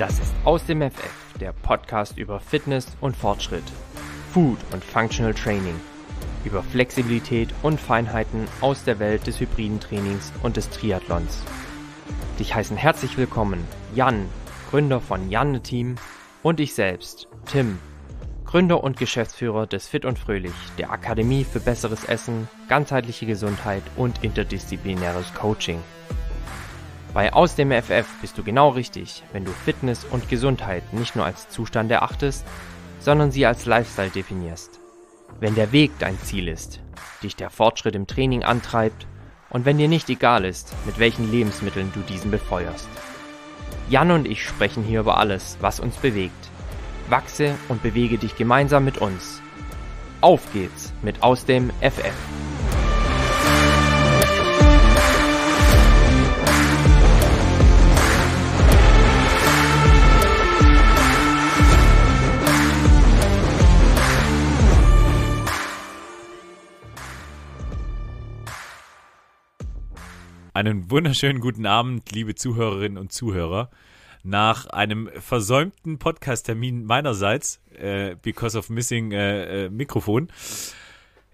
Das ist aus dem FF, der Podcast über Fitness und Fortschritt, Food und Functional Training, über Flexibilität und Feinheiten aus der Welt des hybriden Trainings und des Triathlons. Dich heißen herzlich willkommen Jan, Gründer von Janne Team und ich selbst, Tim, Gründer und Geschäftsführer des Fit und Fröhlich, der Akademie für besseres Essen, ganzheitliche Gesundheit und interdisziplinäres Coaching. Bei Aus dem FF bist du genau richtig, wenn du Fitness und Gesundheit nicht nur als Zustand erachtest, sondern sie als Lifestyle definierst. Wenn der Weg dein Ziel ist, dich der Fortschritt im Training antreibt und wenn dir nicht egal ist, mit welchen Lebensmitteln du diesen befeuerst. Jan und ich sprechen hier über alles, was uns bewegt. Wachse und bewege dich gemeinsam mit uns. Auf geht's mit Aus dem FF. Einen wunderschönen guten Abend, liebe Zuhörerinnen und Zuhörer. Nach einem versäumten Podcast-Termin meinerseits, äh, because of missing äh, äh, Mikrofon,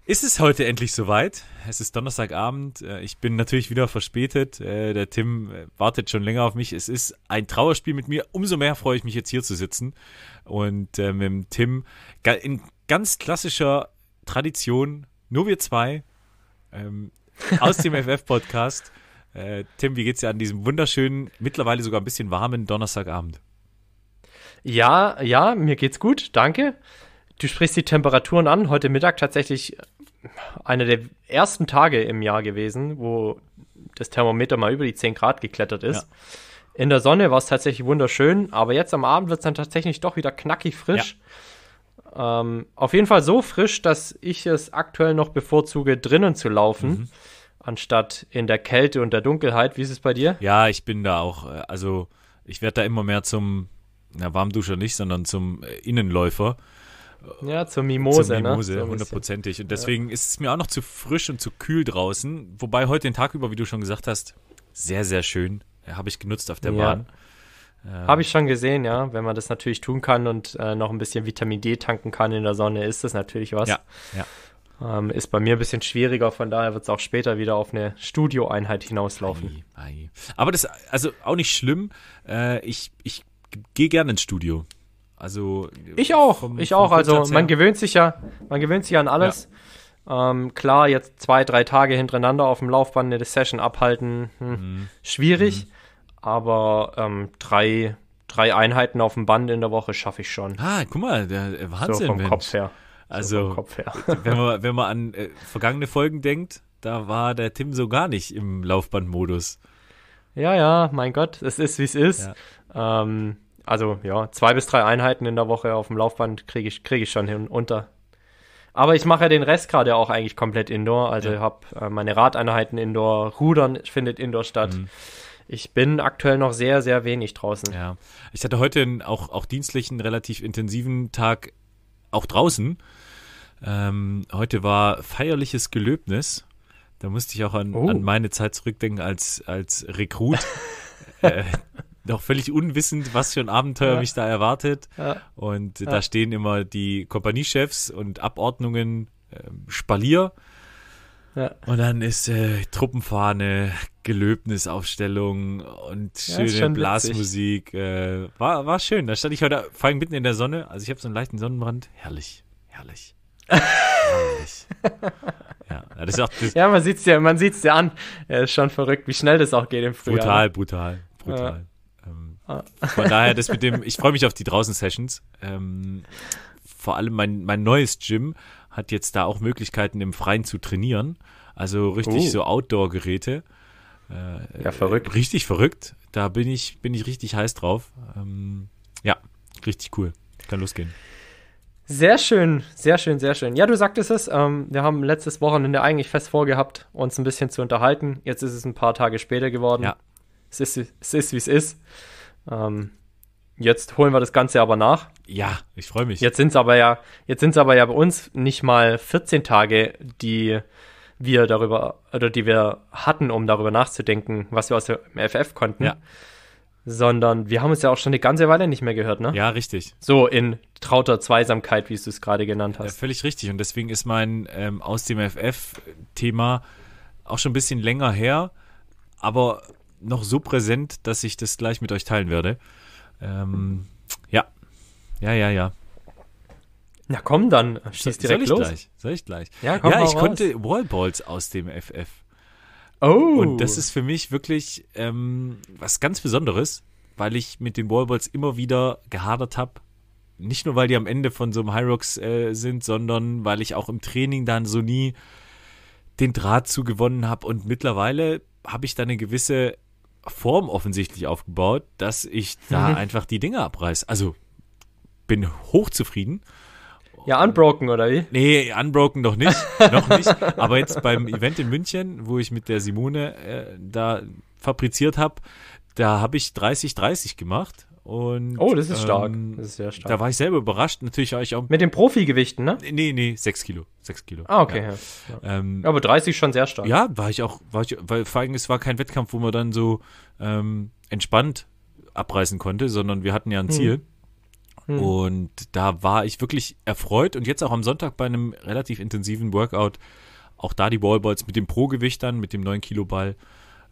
ist es heute endlich soweit. Es ist Donnerstagabend. Äh, ich bin natürlich wieder verspätet. Äh, der Tim äh, wartet schon länger auf mich. Es ist ein Trauerspiel mit mir. Umso mehr freue ich mich jetzt hier zu sitzen und mit dem Tim in ganz klassischer Tradition, nur wir zwei, ähm, aus dem FF-Podcast. Äh, Tim, wie geht's dir an diesem wunderschönen, mittlerweile sogar ein bisschen warmen Donnerstagabend? Ja, ja, mir geht's gut, danke. Du sprichst die Temperaturen an. Heute Mittag tatsächlich äh, einer der ersten Tage im Jahr gewesen, wo das Thermometer mal über die 10 Grad geklettert ist. Ja. In der Sonne war es tatsächlich wunderschön, aber jetzt am Abend wird es dann tatsächlich doch wieder knackig frisch. Ja. Ähm, auf jeden Fall so frisch, dass ich es aktuell noch bevorzuge, drinnen zu laufen. Mhm anstatt in der Kälte und der Dunkelheit. Wie ist es bei dir? Ja, ich bin da auch, äh, also ich werde da immer mehr zum, na, Warmduscher nicht, sondern zum äh, Innenläufer. Ja, zur Mimose. Zur ne? Mimose, hundertprozentig. Ne? und deswegen ja. ist es mir auch noch zu frisch und zu kühl draußen. Wobei heute den Tag über, wie du schon gesagt hast, sehr, sehr schön. Äh, habe ich genutzt auf der ja. Bahn. Habe ich schon gesehen, ja. Wenn man das natürlich tun kann und äh, noch ein bisschen Vitamin D tanken kann in der Sonne, ist das natürlich was. Ja, ja. Ähm, ist bei mir ein bisschen schwieriger, von daher wird es auch später wieder auf eine Studioeinheit hinauslaufen. Ei, ei. Aber das also auch nicht schlimm. Äh, ich ich gehe gerne ins Studio. Also ich auch, vom, ich vom auch. also man gewöhnt sich ja, man gewöhnt sich an alles. Ja. Ähm, klar, jetzt zwei, drei Tage hintereinander auf dem Laufband eine Session abhalten, hm, mhm. schwierig. Mhm. Aber ähm, drei, drei Einheiten auf dem Band in der Woche schaffe ich schon. Ah, guck mal, der Wahnsinn. Äh, so vom Mensch. Kopf her. Also, so wenn, man, wenn man an äh, vergangene Folgen denkt, da war der Tim so gar nicht im Laufbandmodus. Ja, ja, mein Gott, es ist, wie es ist. Ja. Ähm, also, ja, zwei bis drei Einheiten in der Woche auf dem Laufband kriege ich, krieg ich schon hinunter. Aber ich mache ja den Rest gerade auch eigentlich komplett Indoor. Also, ja. ich habe äh, meine Radeinheiten Indoor, Rudern findet Indoor statt. Mhm ich bin aktuell noch sehr, sehr wenig draußen. Ja. Ich hatte heute einen, auch, auch dienstlichen, relativ intensiven Tag auch draußen. Ähm, heute war feierliches Gelöbnis. Da musste ich auch an, oh. an meine Zeit zurückdenken als, als Rekrut. äh, noch völlig unwissend, was für ein Abenteuer ja. mich da erwartet. Ja. Und ja. da stehen immer die Kompaniechefs und Abordnungen äh, Spalier. Und dann ist äh, Truppenfahne, Gelöbnisaufstellung und schöne Blasmusik. Äh, war, war schön. Da stand ich heute vor allem mitten in der Sonne. Also ich habe so einen leichten Sonnenbrand. Herrlich, herrlich. ja, das ist auch, das ja, man sieht's ja, man sieht's ja an. Er ja, ist schon verrückt, wie schnell das auch geht im Frühjahr. Ne? Brutal, brutal, brutal. Ja. Ähm, ah. Von daher, das mit dem, ich freue mich auf die Draußen-Sessions. Ähm, vor allem mein, mein neues Gym hat jetzt da auch Möglichkeiten, im Freien zu trainieren. Also richtig oh. so Outdoor-Geräte. Äh, ja, verrückt. Richtig verrückt. Da bin ich, bin ich richtig heiß drauf. Ähm, ja, richtig cool. Kann losgehen. Sehr schön, sehr schön, sehr schön. Ja, du sagtest es, ähm, wir haben letztes Wochenende eigentlich fest vorgehabt, uns ein bisschen zu unterhalten. Jetzt ist es ein paar Tage später geworden. Ja. Es ist, es ist wie es ist. Ähm, jetzt holen wir das Ganze aber nach. Ja, ich freue mich. Jetzt sind es aber ja, jetzt sind es aber ja bei uns nicht mal 14 Tage, die wir darüber oder die wir hatten, um darüber nachzudenken, was wir aus dem FF konnten. Ja sondern wir haben uns ja auch schon eine ganze Weile nicht mehr gehört, ne? Ja, richtig. So in trauter Zweisamkeit, wie du es gerade genannt hast. Ja, völlig richtig. Und deswegen ist mein ähm, aus dem FF-Thema auch schon ein bisschen länger her, aber noch so präsent, dass ich das gleich mit euch teilen werde. Ähm, ja. Ja, ja, ja. Na komm dann, schieß direkt soll ich los. Gleich, soll ich gleich. Ja, komm ja ich raus. konnte Wallballs aus dem FF Oh. Und das ist für mich wirklich ähm, was ganz Besonderes, weil ich mit den Wallballs immer wieder gehadert habe. Nicht nur, weil die am Ende von so einem Hyrox äh, sind, sondern weil ich auch im Training dann so nie den Draht zu gewonnen habe. Und mittlerweile habe ich da eine gewisse Form offensichtlich aufgebaut, dass ich da mhm. einfach die Dinge abreiß. Also bin hochzufrieden. Ja, Unbroken, oder wie? Nee, Unbroken noch nicht. noch nicht. Aber jetzt beim Event in München, wo ich mit der Simone äh, da fabriziert habe, da habe ich 30-30 gemacht. Und, oh, das ist ähm, stark. Das ist sehr stark. Da war ich selber überrascht. Natürlich auch. Mit den Profigewichten, ne? Nee, nee, 6 Kilo. 6 Kilo. Ah, okay. Ja. Ja. Ähm, Aber 30 schon sehr stark. Ja, war ich auch, war ich, weil vor allem es war kein Wettkampf, wo man dann so ähm, entspannt abreißen konnte, sondern wir hatten ja ein hm. Ziel. Hm. Hm. Und da war ich wirklich erfreut und jetzt auch am Sonntag bei einem relativ intensiven Workout, auch da die Wallballs mit dem Pro-Gewicht dann, mit dem 9-Kilo-Ball,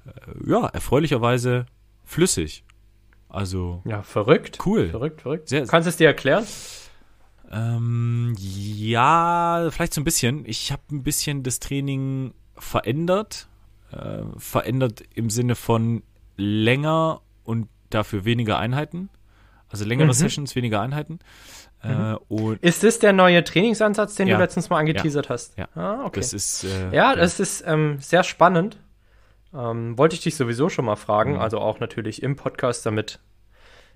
äh, ja, erfreulicherweise flüssig. Also. Ja, verrückt. Cool. Verrückt, verrückt. Sehr, Kannst du es dir erklären? Ähm, ja, vielleicht so ein bisschen. Ich habe ein bisschen das Training verändert. Äh, verändert im Sinne von länger und dafür weniger Einheiten. Also längere mhm. Sessions, weniger Einheiten. Äh, mhm. Äh, ist das der neue Trainingsansatz, den ja. du letztens mal angeteasert ja. hast? Ja, ah, okay. Das ist, äh, ja, das ja. ist ähm, sehr spannend. Ähm, wollte ich dich sowieso schon mal fragen, mhm. also auch natürlich im Podcast, damit,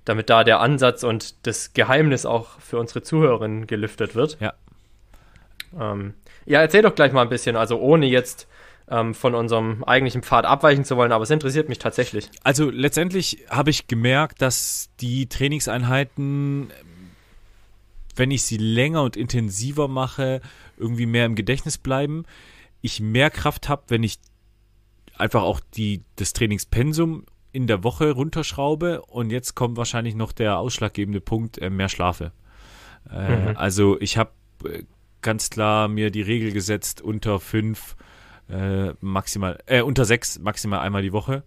damit da der Ansatz und das Geheimnis auch für unsere Zuhörerinnen gelüftet wird. Ja. Ähm, ja, erzähl doch gleich mal ein bisschen, also ohne jetzt ähm, von unserem eigentlichen Pfad abweichen zu wollen, aber es interessiert mich tatsächlich. Also letztendlich habe ich gemerkt, dass die Trainingseinheiten, wenn ich sie länger und intensiver mache, irgendwie mehr im Gedächtnis bleiben. Ich mehr Kraft habe, wenn ich einfach auch die, das Trainingspensum in der Woche runterschraube und jetzt kommt wahrscheinlich noch der ausschlaggebende Punkt, äh, mehr schlafe. Äh, mhm. Also ich habe äh, ganz klar mir die Regel gesetzt, unter fünf äh, maximal, äh, unter sechs maximal einmal die Woche.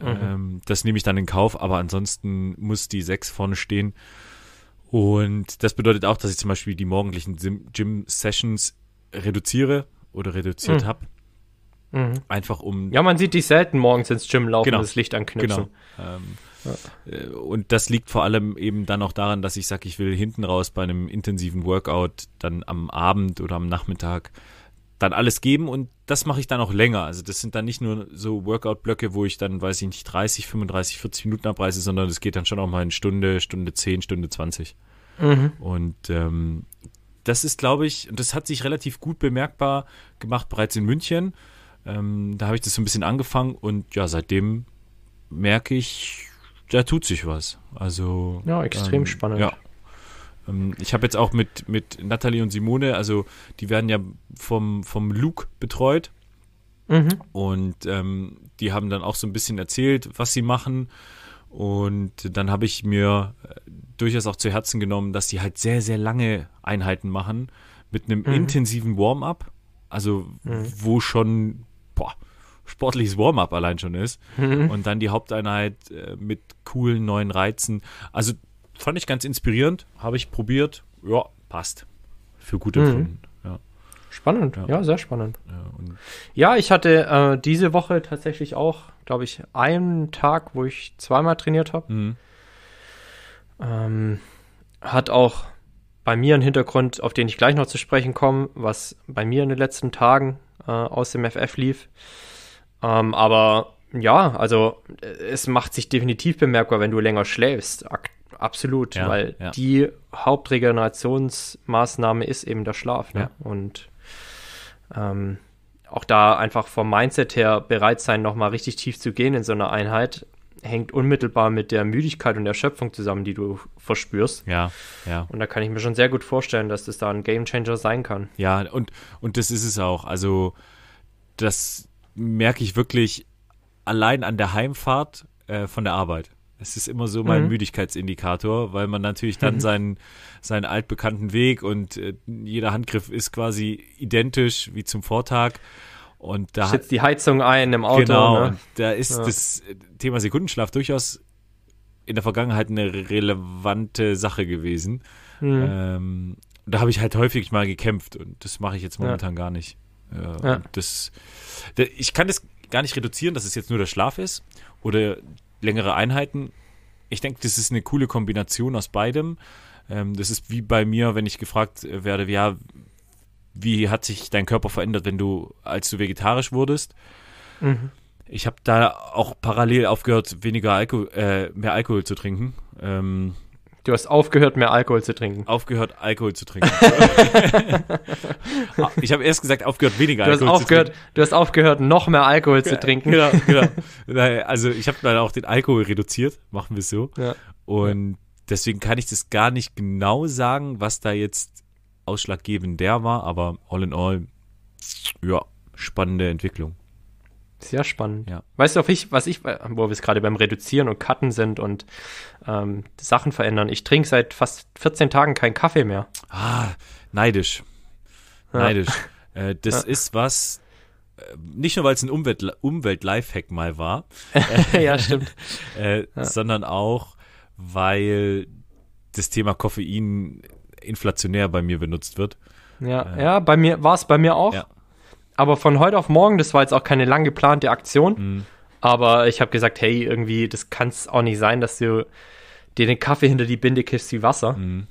Mhm. Ähm, das nehme ich dann in Kauf, aber ansonsten muss die sechs vorne stehen. Und das bedeutet auch, dass ich zum Beispiel die morgendlichen Gym-Sessions reduziere oder reduziert mhm. habe. Mhm. Einfach um. Ja, man sieht dich selten morgens ins Gym laufen genau. und das Licht anknüpfen. Genau. Ähm, äh, Und das liegt vor allem eben dann auch daran, dass ich sage, ich will hinten raus bei einem intensiven Workout dann am Abend oder am Nachmittag dann alles geben und das mache ich dann auch länger. Also das sind dann nicht nur so Workout-Blöcke, wo ich dann, weiß ich nicht, 30, 35, 40 Minuten abreiße, sondern es geht dann schon auch mal eine Stunde, Stunde 10, Stunde 20. Mhm. Und ähm, das ist, glaube ich, und das hat sich relativ gut bemerkbar gemacht bereits in München. Ähm, da habe ich das so ein bisschen angefangen und ja, seitdem merke ich, da tut sich was. Also ja, extrem ähm, spannend. Ja. Ähm, ich habe jetzt auch mit, mit Nathalie und Simone, also die werden ja vom, vom Luke betreut. Mhm. Und ähm, die haben dann auch so ein bisschen erzählt, was sie machen. Und dann habe ich mir äh, durchaus auch zu Herzen genommen, dass die halt sehr, sehr lange Einheiten machen mit einem mhm. intensiven Warm-up. Also mhm. wo schon boah, sportliches Warm-up allein schon ist. Mhm. Und dann die Haupteinheit äh, mit coolen neuen Reizen. Also fand ich ganz inspirierend, habe ich probiert, ja, passt. Für gute empfunden. Mhm. Ja. Spannend, ja. ja. sehr spannend. Ja, ja ich hatte äh, diese Woche tatsächlich auch, glaube ich, einen Tag, wo ich zweimal trainiert habe. Mhm. Ähm, hat auch bei mir einen Hintergrund, auf den ich gleich noch zu sprechen komme, was bei mir in den letzten Tagen äh, aus dem FF lief. Ähm, aber ja, also äh, es macht sich definitiv bemerkbar, wenn du länger schläfst. Ak Absolut, ja, weil ja. die Hauptregenerationsmaßnahme ist eben der Schlaf. Ne? Ja. Und ähm, auch da einfach vom Mindset her bereit sein, nochmal richtig tief zu gehen in so einer Einheit, hängt unmittelbar mit der Müdigkeit und der Erschöpfung zusammen, die du verspürst. Ja, ja. Und da kann ich mir schon sehr gut vorstellen, dass das da ein Game Changer sein kann. Ja, und, und das ist es auch. Also, das merke ich wirklich allein an der Heimfahrt äh, von der Arbeit. Es ist immer so mein mhm. Müdigkeitsindikator, weil man natürlich dann mhm. seinen, seinen altbekannten Weg und äh, jeder Handgriff ist quasi identisch wie zum Vortag. Und da setzt die Heizung ein im Auto. Genau, ne? da ist ja. das Thema Sekundenschlaf durchaus in der Vergangenheit eine relevante Sache gewesen. Mhm. Ähm, da habe ich halt häufig mal gekämpft und das mache ich jetzt momentan ja. gar nicht. Äh, ja. das, ich kann das gar nicht reduzieren, dass es jetzt nur der Schlaf ist oder längere Einheiten. Ich denke, das ist eine coole Kombination aus beidem. Ähm, das ist wie bei mir, wenn ich gefragt äh, werde, ja, wie hat sich dein Körper verändert, wenn du, als du vegetarisch wurdest? Mhm. Ich habe da auch parallel aufgehört, weniger Alko äh, mehr Alkohol zu trinken. Ähm, Du hast aufgehört, mehr Alkohol zu trinken. Aufgehört, Alkohol zu trinken. ich habe erst gesagt, aufgehört, weniger du hast Alkohol aufgehört, zu trinken. Du hast aufgehört, noch mehr Alkohol zu trinken. Genau, genau. Also ich habe dann auch den Alkohol reduziert, machen wir es so. Ja. Und deswegen kann ich das gar nicht genau sagen, was da jetzt ausschlaggebend der war, aber all in all, ja, spannende Entwicklung. Sehr spannend. Ja. Weißt du, ich, was ich, wo wir es gerade beim Reduzieren und Cutten sind und ähm, Sachen verändern. Ich trinke seit fast 14 Tagen keinen Kaffee mehr. Ah, neidisch. Ja. Neidisch. äh, das ja. ist was, äh, nicht nur weil es ein Umwelt, Umwelt-Lifehack mal war, ja, stimmt. Äh, ja. sondern auch, weil das Thema Koffein inflationär bei mir benutzt wird. Ja, äh, ja bei mir war es bei mir auch. Ja aber von heute auf morgen, das war jetzt auch keine lang geplante Aktion. Mhm. Aber ich habe gesagt, hey, irgendwie, das kann es auch nicht sein, dass du dir den Kaffee hinter die Binde kippst wie Wasser. Mhm.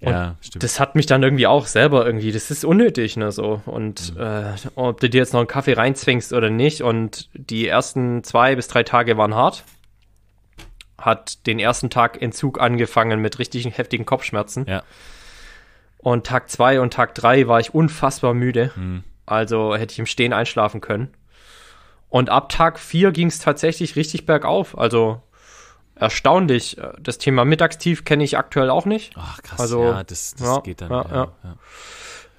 ja, stimmt. Das hat mich dann irgendwie auch selber irgendwie, das ist unnötig, ne, so. Und mhm. äh, ob du dir jetzt noch einen Kaffee reinzwingst oder nicht. Und die ersten zwei bis drei Tage waren hart. Hat den ersten Tag Entzug angefangen mit richtig heftigen Kopfschmerzen. Ja. Und Tag zwei und Tag drei war ich unfassbar müde. Mhm also hätte ich im Stehen einschlafen können. Und ab Tag 4 ging es tatsächlich richtig bergauf. Also erstaunlich. Äh, das Thema Mittagstief kenne ich aktuell auch nicht. Ach krass, also, ja, das, das ja, geht dann. Ja, ja,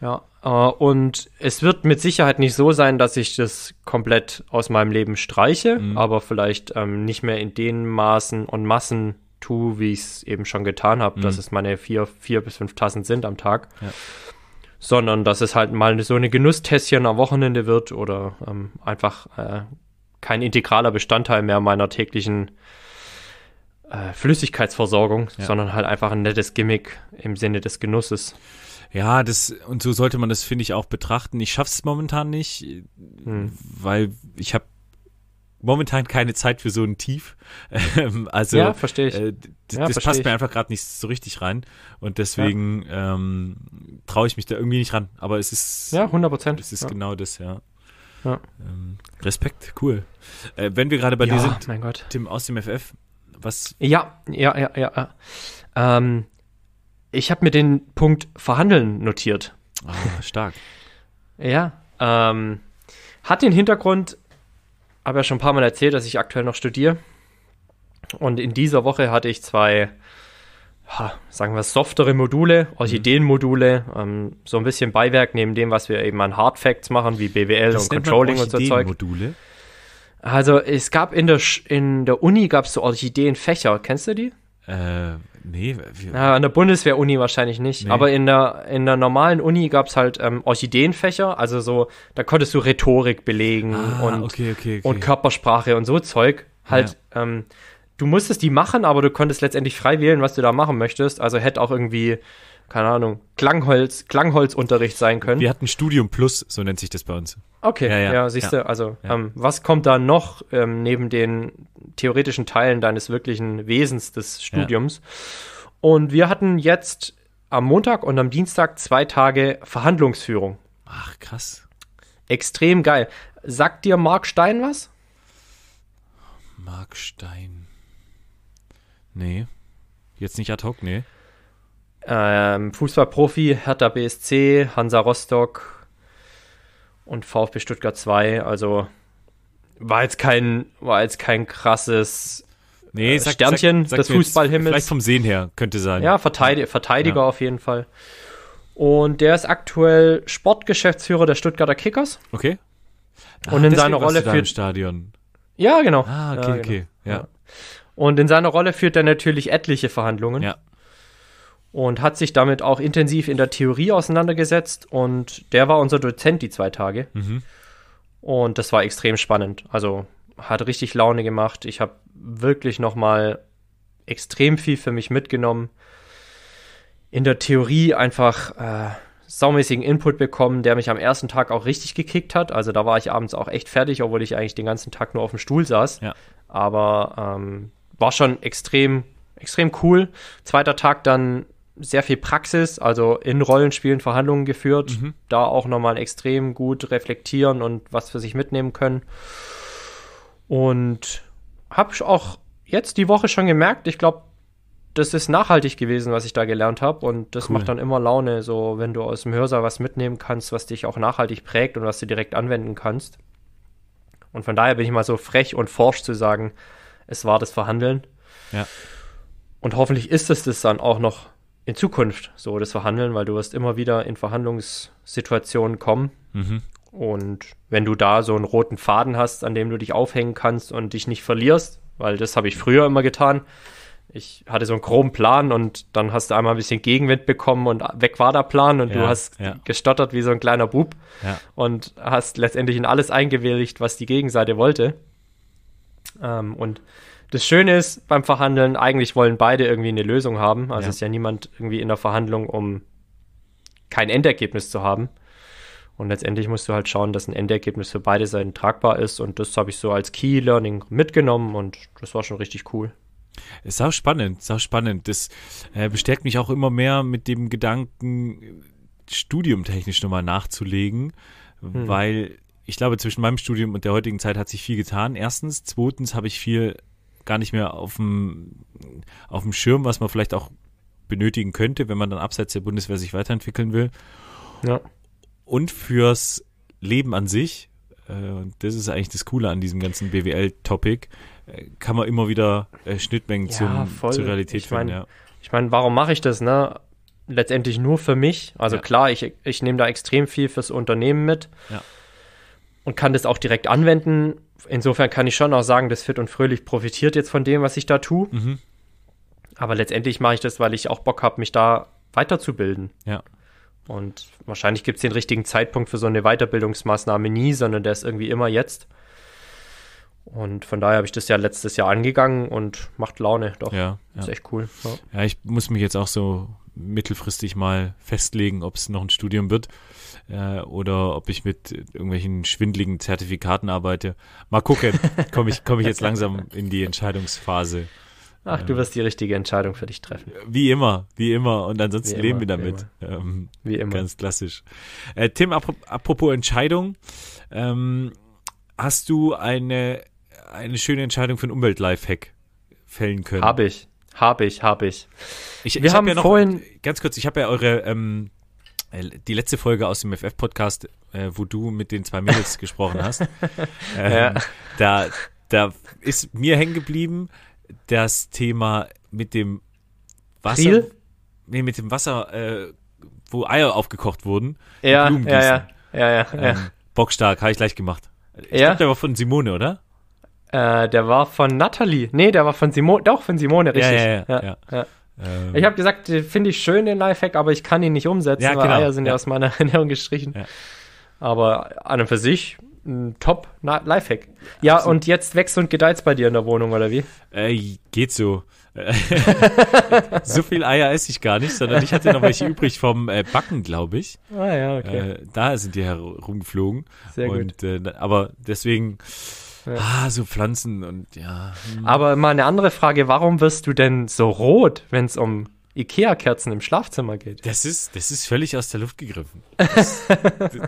ja. Äh, und es wird mit Sicherheit nicht so sein, dass ich das komplett aus meinem Leben streiche, mhm. aber vielleicht ähm, nicht mehr in den Maßen und Massen tue, wie ich es eben schon getan habe, mhm. dass es meine vier, vier bis fünf Tassen sind am Tag. Ja sondern dass es halt mal so eine Genusstässchen am Wochenende wird oder ähm, einfach äh, kein integraler Bestandteil mehr meiner täglichen äh, Flüssigkeitsversorgung, ja. sondern halt einfach ein nettes Gimmick im Sinne des Genusses. Ja, das und so sollte man das finde ich auch betrachten. Ich schaff's momentan nicht, hm. weil ich habe momentan keine Zeit für so ein Tief. Ähm, also, ja, verstehe ich. Äh, ja, das versteh passt ich. mir einfach gerade nicht so richtig rein. Und deswegen ja. ähm, traue ich mich da irgendwie nicht ran. Aber es ist. Ja, 100 Prozent. Es ist ja. genau das, ja. Ähm, Respekt, cool. Äh, wenn wir gerade bei dir sind, mein Gott. Tim aus dem FF, was. Ja, ja, ja, ja. Ähm, ich habe mir den Punkt Verhandeln notiert. Ah, stark. ja, ähm. Hat den Hintergrund, habe ja schon ein paar Mal erzählt, dass ich aktuell noch studiere. Und in dieser Woche hatte ich zwei, ja, sagen wir, softere Module, mhm. Orchideenmodule, ähm, so ein bisschen Beiwerk neben dem, was wir eben an Hard Facts machen, wie BWL das und Controlling und so Zeug. Module? Also es gab in der, Sch in der Uni gab es so Orchideenfächer, kennst du die? Äh, nee. Na, an der Bundeswehr-Uni wahrscheinlich nicht. Nee. Aber in der, in der normalen Uni gab es halt ähm, Orchideenfächer, also so, da konntest du Rhetorik belegen ah, und, okay, okay, okay. und Körpersprache und so Zeug. Halt, ja. ähm, du musstest die machen, aber du konntest letztendlich frei wählen, was du da machen möchtest. Also hätte auch irgendwie keine Ahnung, Klangholz, Klangholzunterricht sein können. Wir hatten Studium Plus, so nennt sich das bei uns. Okay, ja, ja, ja siehst du, ja, also ähm, was kommt da noch ähm, neben den theoretischen Teilen deines wirklichen Wesens des Studiums? Und wir hatten jetzt am Montag und am Dienstag zwei Tage Verhandlungsführung. Ach, krass. Extrem geil. Sagt dir Mark Stein was? Mark Stein. Nee. Jetzt nicht ad hoc, nee. Ähm, Fußballprofi, Hertha BSC, Hansa Rostock und VfB Stuttgart 2. Also war jetzt kein, war jetzt kein krasses nee, äh, sag, Sternchen sag, sag, des Fußballhimmels. Vielleicht vom Sehen her könnte sein. Ja, Verteidiger, Verteidiger ja. auf jeden Fall. Und der ist aktuell Sportgeschäftsführer der Stuttgarter Kickers. Okay. Ah, und in seiner Rolle führt Stadion. Ja, genau. Ah, okay, ja, genau. okay, ja. Und in seiner Rolle führt er natürlich etliche Verhandlungen. Ja und hat sich damit auch intensiv in der Theorie auseinandergesetzt. Und der war unser Dozent die zwei Tage. Mhm. Und das war extrem spannend. Also hat richtig Laune gemacht. Ich habe wirklich nochmal extrem viel für mich mitgenommen. In der Theorie einfach äh, saumäßigen Input bekommen, der mich am ersten Tag auch richtig gekickt hat. Also da war ich abends auch echt fertig, obwohl ich eigentlich den ganzen Tag nur auf dem Stuhl saß. Ja. Aber ähm, war schon extrem, extrem cool. Zweiter Tag dann sehr viel Praxis, also in Rollenspielen Verhandlungen geführt, mhm. da auch nochmal extrem gut reflektieren und was für sich mitnehmen können. Und habe ich auch jetzt die Woche schon gemerkt, ich glaube, das ist nachhaltig gewesen, was ich da gelernt habe. Und das cool. macht dann immer Laune, so wenn du aus dem Hörsaal was mitnehmen kannst, was dich auch nachhaltig prägt und was du direkt anwenden kannst. Und von daher bin ich mal so frech und forsch zu sagen, es war das Verhandeln. Ja. Und hoffentlich ist es das dann auch noch in Zukunft so das verhandeln, weil du wirst immer wieder in Verhandlungssituationen kommen. Mhm. Und wenn du da so einen roten Faden hast, an dem du dich aufhängen kannst und dich nicht verlierst, weil das habe ich früher immer getan. Ich hatte so einen groben Plan und dann hast du einmal ein bisschen Gegenwind bekommen und weg war der Plan und ja, du hast ja. gestottert wie so ein kleiner Bub ja. und hast letztendlich in alles eingewilligt, was die Gegenseite wollte. Ähm, und das Schöne ist beim Verhandeln, eigentlich wollen beide irgendwie eine Lösung haben. Also ja. ist ja niemand irgendwie in der Verhandlung, um kein Endergebnis zu haben. Und letztendlich musst du halt schauen, dass ein Endergebnis für beide Seiten tragbar ist. Und das habe ich so als Key Learning mitgenommen und das war schon richtig cool. Ist auch spannend, ist auch spannend. Das äh, bestärkt mich auch immer mehr mit dem Gedanken, studiumtechnisch nochmal nachzulegen, hm. weil ich glaube, zwischen meinem Studium und der heutigen Zeit hat sich viel getan. Erstens. Zweitens habe ich viel gar nicht mehr auf dem, auf dem Schirm, was man vielleicht auch benötigen könnte, wenn man dann abseits der Bundeswehr sich weiterentwickeln will. Ja. Und fürs Leben an sich, äh, und das ist eigentlich das Coole an diesem ganzen BWL-Topic, äh, kann man immer wieder äh, Schnittmengen ja, zum, zur Realität ich mein, finden. Ja. Ich meine, warum mache ich das, ne? Letztendlich nur für mich. Also ja. klar, ich, ich nehme da extrem viel fürs Unternehmen mit. Ja und kann das auch direkt anwenden. Insofern kann ich schon auch sagen, dass Fit und Fröhlich profitiert jetzt von dem, was ich da tue. Mhm. Aber letztendlich mache ich das, weil ich auch Bock habe, mich da weiterzubilden. Ja. Und wahrscheinlich gibt es den richtigen Zeitpunkt für so eine Weiterbildungsmaßnahme nie, sondern der ist irgendwie immer jetzt. Und von daher habe ich das ja letztes Jahr angegangen und macht Laune. Doch, ja, ja. ist echt cool. Ja. ja, ich muss mich jetzt auch so mittelfristig mal festlegen, ob es noch ein Studium wird äh, oder ob ich mit irgendwelchen schwindligen Zertifikaten arbeite. Mal gucken, komme ich, komm ich jetzt langsam in die Entscheidungsphase. Ach, du ähm. wirst die richtige Entscheidung für dich treffen. Wie immer, wie immer. Und ansonsten wie leben wir damit. Wie immer. Ähm, wie immer. Ganz klassisch. Äh, Tim, apropos Entscheidung. Ähm, hast du eine, eine schöne Entscheidung für ein Umwelt-Lifehack fällen können? Habe ich. Habe ich, habe ich. Ich, wir ich hab ja noch, vorhin. Ganz kurz, ich habe ja eure ähm, äh, die letzte Folge aus dem FF-Podcast, äh, wo du mit den zwei Mädels gesprochen hast, ähm, ja. da, da ist mir hängen geblieben das Thema mit dem Wasser. Kriel? Nee, mit dem Wasser, äh, wo Eier aufgekocht wurden. Ja, ja, ja. ja, ja, ähm, Bockstark, habe ich gleich gemacht. Ich ja? glaube, der war von Simone, oder? Äh, der war von Natalie. Nee, der war von Simone. Doch, von Simone, richtig. ja, ja. ja. ja. Ähm, ich habe gesagt, finde ich schön, den Lifehack, aber ich kann ihn nicht umsetzen, ja, weil genau, Eier sind ja. ja, aus meiner Ernährung gestrichen. Ja. Aber an und für sich ein top Lifehack. Ja, Absolut. und jetzt wächst und gedeiht bei dir in der Wohnung, oder wie? Äh, geht so. so viel Eier esse ich gar nicht, sondern ich hatte noch welche übrig vom äh, Backen, glaube ich. Ah ja, okay. Äh, da sind die herumgeflogen. Sehr und, gut. Äh, aber deswegen ja. Ah, so Pflanzen und ja. Hm. Aber mal eine andere Frage, warum wirst du denn so rot, wenn es um Ikea-Kerzen im Schlafzimmer geht? Das ist, das ist völlig aus der Luft gegriffen. Das,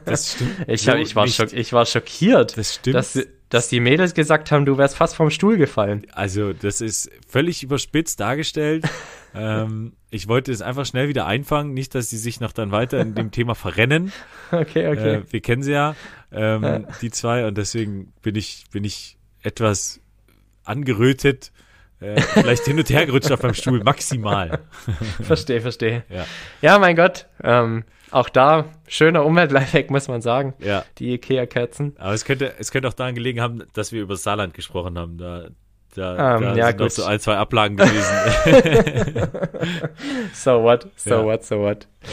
das stimmt. Ich, so ich, war, schock, ich war schockiert. Das stimmt. Dass, dass die Mädels gesagt haben, du wärst fast vom Stuhl gefallen. Also, das ist völlig überspitzt dargestellt. ähm, ich wollte es einfach schnell wieder einfangen, nicht, dass sie sich noch dann weiter in dem Thema verrennen. Okay, okay. Äh, wir kennen sie ja, ähm, die zwei, und deswegen bin ich, bin ich etwas angerötet, äh, vielleicht hin und her gerutscht auf meinem Stuhl, maximal. verstehe, verstehe. Ja. ja, mein Gott. Ähm, auch da, schöner Umweltleitweg, muss man sagen. Ja. Die Ikea-Kerzen. Aber es könnte, es könnte auch daran gelegen haben, dass wir über Saarland gesprochen haben. Da, da, um, ähm, da ja, sind doch so ein, zwei Ablagen gewesen. so what, so ja. what, so what. Ja.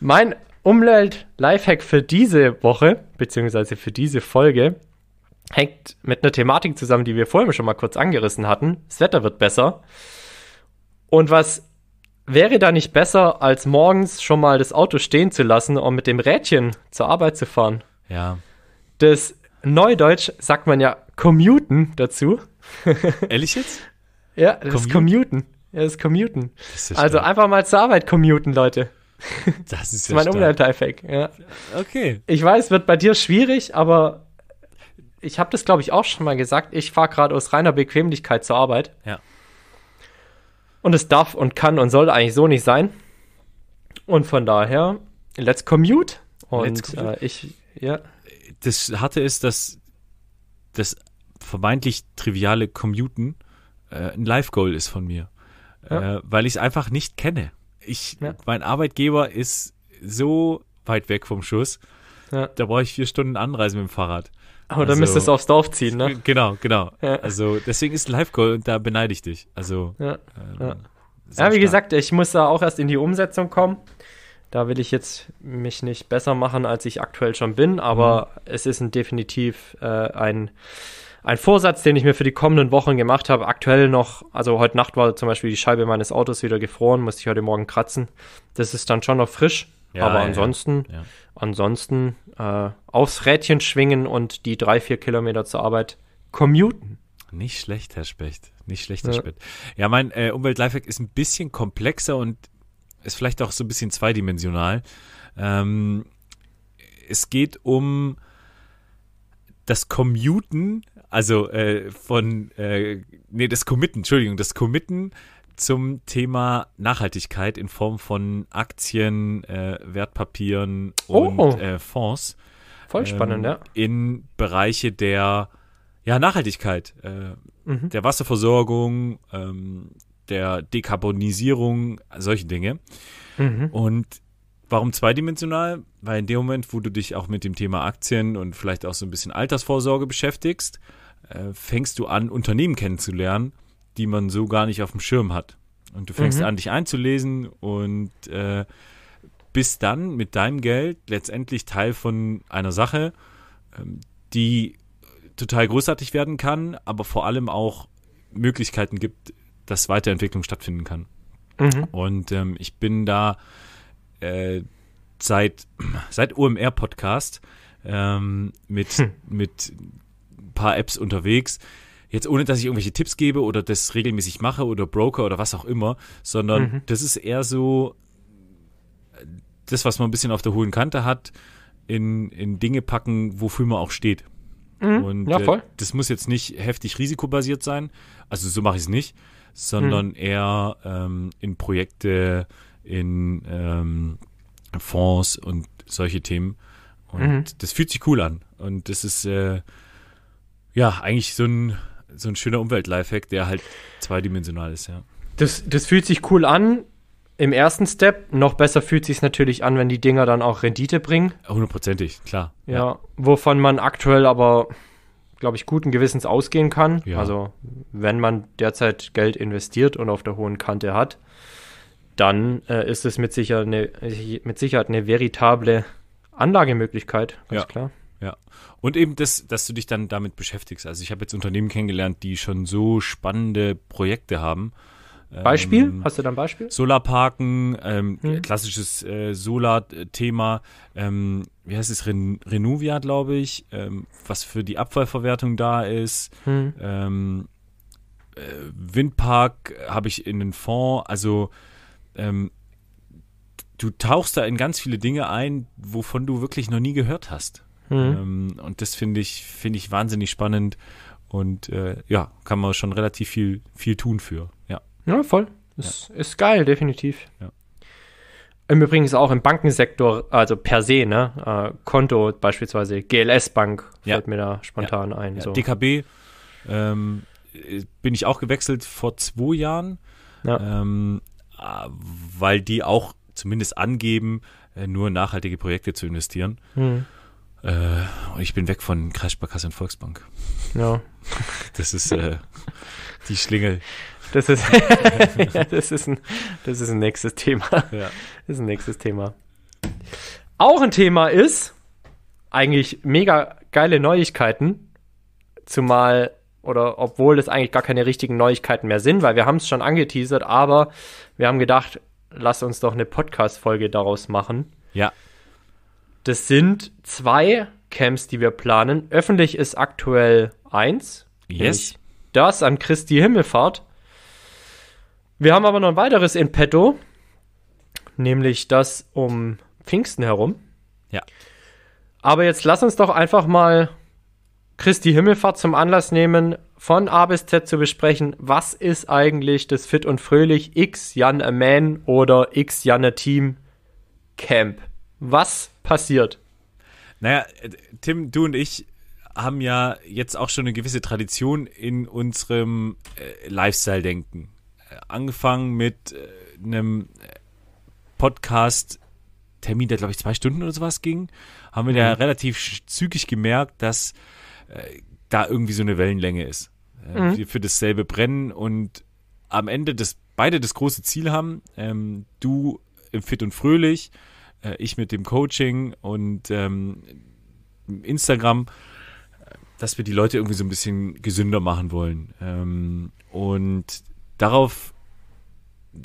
Mein Umwelt-Lifehack für diese Woche, beziehungsweise für diese Folge, hängt mit einer Thematik zusammen, die wir vorhin schon mal kurz angerissen hatten. Das Wetter wird besser. Und was wäre da nicht besser, als morgens schon mal das Auto stehen zu lassen und mit dem Rädchen zur Arbeit zu fahren? Ja. Das Neudeutsch sagt man ja Commuten dazu. Ehrlich jetzt? ja, das Commute? ist Commuten. Ja, das ist Commuten. Das ist also stark. einfach mal zur Arbeit commuten, Leute. Das ist, ja mein Umleiter-Effekt. Ja. Okay. Ich weiß, wird bei dir schwierig, aber ich habe das, glaube ich, auch schon mal gesagt. Ich fahre gerade aus reiner Bequemlichkeit zur Arbeit. Ja. Und es darf und kann und soll eigentlich so nicht sein. Und von daher, let's commute. Und let's commute. Äh, ich, ja. Das hatte es, dass das vermeintlich triviale Commuten äh, ein Live-Goal ist von mir. Ja. Äh, weil ich es einfach nicht kenne. Ich, ja. Mein Arbeitgeber ist so weit weg vom Schuss. Ja. Da brauche ich vier Stunden Anreise mit dem Fahrrad. Aber also, dann müsstest du also, aufs Dorf ziehen, ne? Genau, genau. Ja. Also deswegen ist Live-Goal und da beneide ich dich. Also, ja, ähm, ja. wie gesagt, ich muss da auch erst in die Umsetzung kommen. Da will ich jetzt mich nicht besser machen, als ich aktuell schon bin, aber mhm. es ist ein definitiv äh, ein, ein Vorsatz, den ich mir für die kommenden Wochen gemacht habe. Aktuell noch, also heute Nacht war zum Beispiel die Scheibe meines Autos wieder gefroren, musste ich heute Morgen kratzen. Das ist dann schon noch frisch, ja, aber ansonsten, ansonsten äh, aufs Rädchen schwingen und die drei, vier Kilometer zur Arbeit commuten. Nicht schlecht, Herr Specht. Nicht schlecht, Herr ja. Specht. Ja, mein äh, Umwelt-Lifehack ist ein bisschen komplexer und ist vielleicht auch so ein bisschen zweidimensional. Ähm, es geht um das Commuten, also äh, von, äh, nee, das Committen, Entschuldigung, das Committen zum Thema Nachhaltigkeit in Form von Aktien, äh, Wertpapieren oh. und oh. äh, Fonds. Voll spannend, ähm, ja. In Bereiche der ja, Nachhaltigkeit, äh, mhm. der Wasserversorgung, ähm, der Dekarbonisierung, solche Dinge. Mhm. Und warum zweidimensional? Weil in dem Moment, wo du dich auch mit dem Thema Aktien und vielleicht auch so ein bisschen Altersvorsorge beschäftigst, äh, fängst du an, Unternehmen kennenzulernen die man so gar nicht auf dem Schirm hat. Und du fängst mhm. an, dich einzulesen und äh, bist dann mit deinem Geld letztendlich Teil von einer Sache, ähm, die total großartig werden kann, aber vor allem auch Möglichkeiten gibt, dass Weiterentwicklung stattfinden kann. Mhm. Und ähm, ich bin da äh, seit, seit OMR-Podcast ähm, mit, hm. mit ein paar Apps unterwegs, jetzt ohne, dass ich irgendwelche Tipps gebe oder das regelmäßig mache oder Broker oder was auch immer, sondern mhm. das ist eher so das, was man ein bisschen auf der hohen Kante hat, in, in Dinge packen, wofür man auch steht. Mhm. Und ja, äh, voll. Äh, das muss jetzt nicht heftig risikobasiert sein, also so mache ich es nicht, sondern mhm. eher ähm, in Projekte, in ähm, Fonds und solche Themen. Und mhm. das fühlt sich cool an. Und das ist äh, ja eigentlich so ein so ein schöner Umwelt-Lifehack, der halt zweidimensional ist, ja. Das, das fühlt sich cool an im ersten Step. Noch besser fühlt sich natürlich an, wenn die Dinger dann auch Rendite bringen. Hundertprozentig, klar. Ja, ja, wovon man aktuell aber, glaube ich, guten Gewissens ausgehen kann. Ja. Also, wenn man derzeit Geld investiert und auf der hohen Kante hat, dann äh, ist es mit, sicher eine, mit Sicherheit eine veritable Anlagemöglichkeit, ganz ja. klar. Ja. Und eben das, dass du dich dann damit beschäftigst. Also ich habe jetzt Unternehmen kennengelernt, die schon so spannende Projekte haben. Beispiel? Ähm, Hast du dann Beispiel? Solarparken, ähm, hm. klassisches äh, Solar-Thema. Ähm, wie heißt es? Ren Renuvia, glaube ich. Ähm, was für die Abfallverwertung da ist. Hm. Ähm, äh, Windpark habe ich in den Fonds. Also ähm, du tauchst da in ganz viele Dinge ein, wovon du wirklich noch nie gehört hast. Mhm. Ähm, und das finde ich, finde ich wahnsinnig spannend. Und äh, ja, kann man schon relativ viel, viel tun für. Ja, ja voll. Ist, ja. ist geil, definitiv. Ja. Im Übrigen ist auch im Bankensektor, also per se, ne? Äh, Konto beispielsweise, GLS-Bank ja. fällt mir da spontan ein. So. DKB ähm, bin ich auch gewechselt vor zwei Jahren, ähm, weil die auch zumindest angeben, äh, nur in nachhaltige Projekte zu investieren. Mhm. Äh, ich bin weg von Kreissparkasse und Volksbank. Ja. Das ist äh, die Schlingel. Das ist, ja, das, ist ein, das ist ein nächstes Thema. Ja. Das ist ein nächstes Thema. Auch ein Thema ist eigentlich mega geile Neuigkeiten, zumal oder obwohl es eigentlich gar keine richtigen Neuigkeiten mehr sind, weil wir haben es schon angeteasert, aber wir haben gedacht, lass uns doch eine Podcast-Folge daraus machen. Ja, das sind zwei Camps, die wir planen. Öffentlich ist aktuell eins. Yes. Das an Christi Himmelfahrt. Wir haben aber noch ein weiteres in petto, nämlich das um Pfingsten herum. Ja. Aber jetzt lass uns doch einfach mal Christi Himmelfahrt zum Anlass nehmen, von A bis Z zu besprechen, was ist eigentlich das Fit und Fröhlich X Jan a Man oder X Jan a Team Camp? was passiert? Naja, Tim, du und ich haben ja jetzt auch schon eine gewisse Tradition in unserem äh, Lifestyle-Denken. Äh, angefangen mit äh, einem äh, Podcast-Termin, der glaube ich zwei Stunden oder sowas ging, haben wir mhm. ja relativ zügig gemerkt, dass äh, da irgendwie so eine Wellenlänge ist. Mhm. Für dasselbe brennen und am Ende das, beide das große Ziel haben, ähm, du im Fit und Fröhlich, äh, ich mit dem Coaching und ähm, Instagram, dass wir die Leute irgendwie so ein bisschen gesünder machen wollen. Ähm, und darauf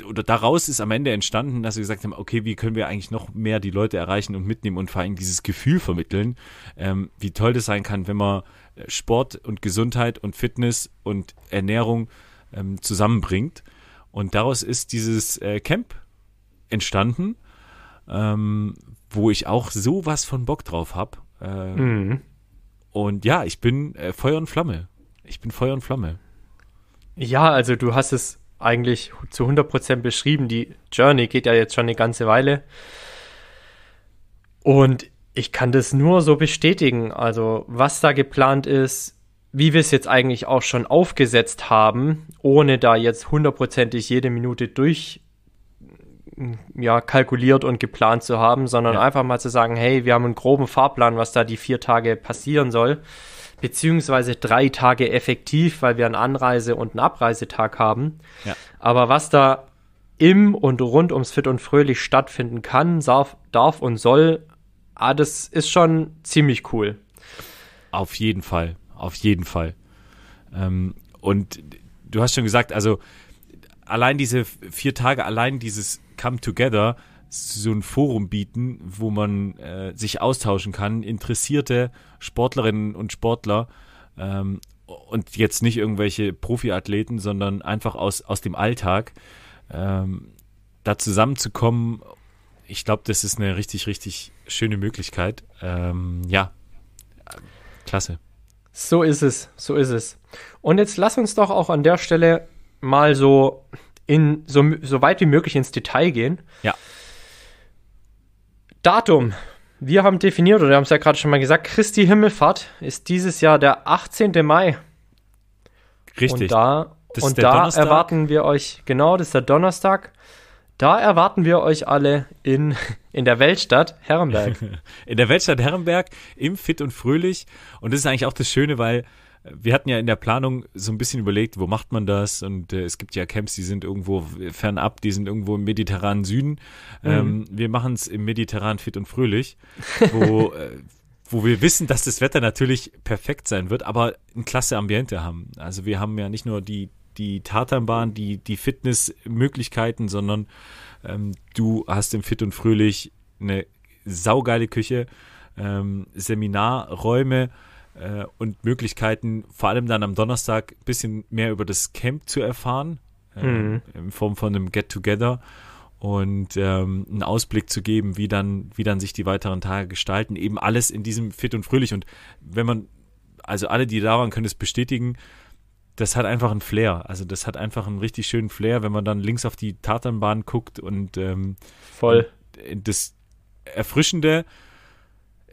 oder daraus ist am Ende entstanden, dass wir gesagt haben, okay, wie können wir eigentlich noch mehr die Leute erreichen und mitnehmen und vor allem dieses Gefühl vermitteln, ähm, wie toll das sein kann, wenn man äh, Sport und Gesundheit und Fitness und Ernährung ähm, zusammenbringt. Und daraus ist dieses äh, Camp entstanden ähm, wo ich auch sowas von Bock drauf habe. Äh, mhm. Und ja, ich bin äh, Feuer und Flamme. Ich bin Feuer und Flamme. Ja, also du hast es eigentlich zu 100% beschrieben. Die Journey geht ja jetzt schon eine ganze Weile. Und ich kann das nur so bestätigen. Also was da geplant ist, wie wir es jetzt eigentlich auch schon aufgesetzt haben, ohne da jetzt hundertprozentig jede Minute durch ja, kalkuliert und geplant zu haben, sondern ja. einfach mal zu sagen, hey, wir haben einen groben Fahrplan, was da die vier Tage passieren soll, beziehungsweise drei Tage effektiv, weil wir einen Anreise- und einen Abreisetag haben. Ja. Aber was da im und rund ums Fit und Fröhlich stattfinden kann, darf, darf und soll, ah, das ist schon ziemlich cool. Auf jeden Fall, auf jeden Fall. Ähm, und du hast schon gesagt, also allein diese vier Tage, allein dieses Come Together so ein Forum bieten, wo man äh, sich austauschen kann, interessierte Sportlerinnen und Sportler ähm, und jetzt nicht irgendwelche Profiathleten, sondern einfach aus, aus dem Alltag ähm, da zusammenzukommen. Ich glaube, das ist eine richtig, richtig schöne Möglichkeit. Ähm, ja, klasse. So ist es, so ist es. Und jetzt lass uns doch auch an der Stelle mal so in so, so weit wie möglich ins Detail gehen. Ja. Datum. Wir haben definiert, oder wir haben es ja gerade schon mal gesagt, Christi Himmelfahrt ist dieses Jahr der 18. Mai. Richtig. Und da, und da Donnerstag. erwarten wir euch, genau, das ist der Donnerstag. Da erwarten wir euch alle in, in der Weltstadt Herrenberg. In der Weltstadt Herrenberg, im Fit und Fröhlich. Und das ist eigentlich auch das Schöne, weil wir hatten ja in der Planung so ein bisschen überlegt, wo macht man das? Und äh, es gibt ja Camps, die sind irgendwo fernab, die sind irgendwo im mediterranen Süden. Mhm. Ähm, wir machen es im mediterranen fit und fröhlich, wo, äh, wo wir wissen, dass das Wetter natürlich perfekt sein wird, aber ein klasse Ambiente haben. Also wir haben ja nicht nur die, die Tatanbahn, die, die Fitnessmöglichkeiten, sondern ähm, du hast im Fit und Fröhlich eine saugeile Küche, ähm, Seminarräume, äh, und Möglichkeiten, vor allem dann am Donnerstag ein bisschen mehr über das Camp zu erfahren, äh, mhm. in Form von einem Get-Together und ähm, einen Ausblick zu geben, wie dann, wie dann sich die weiteren Tage gestalten. Eben alles in diesem Fit und Fröhlich. Und wenn man, also alle, die da waren, können es bestätigen, das hat einfach einen Flair. Also das hat einfach einen richtig schönen Flair, wenn man dann links auf die Tatanbahn guckt und ähm, voll äh, das erfrischende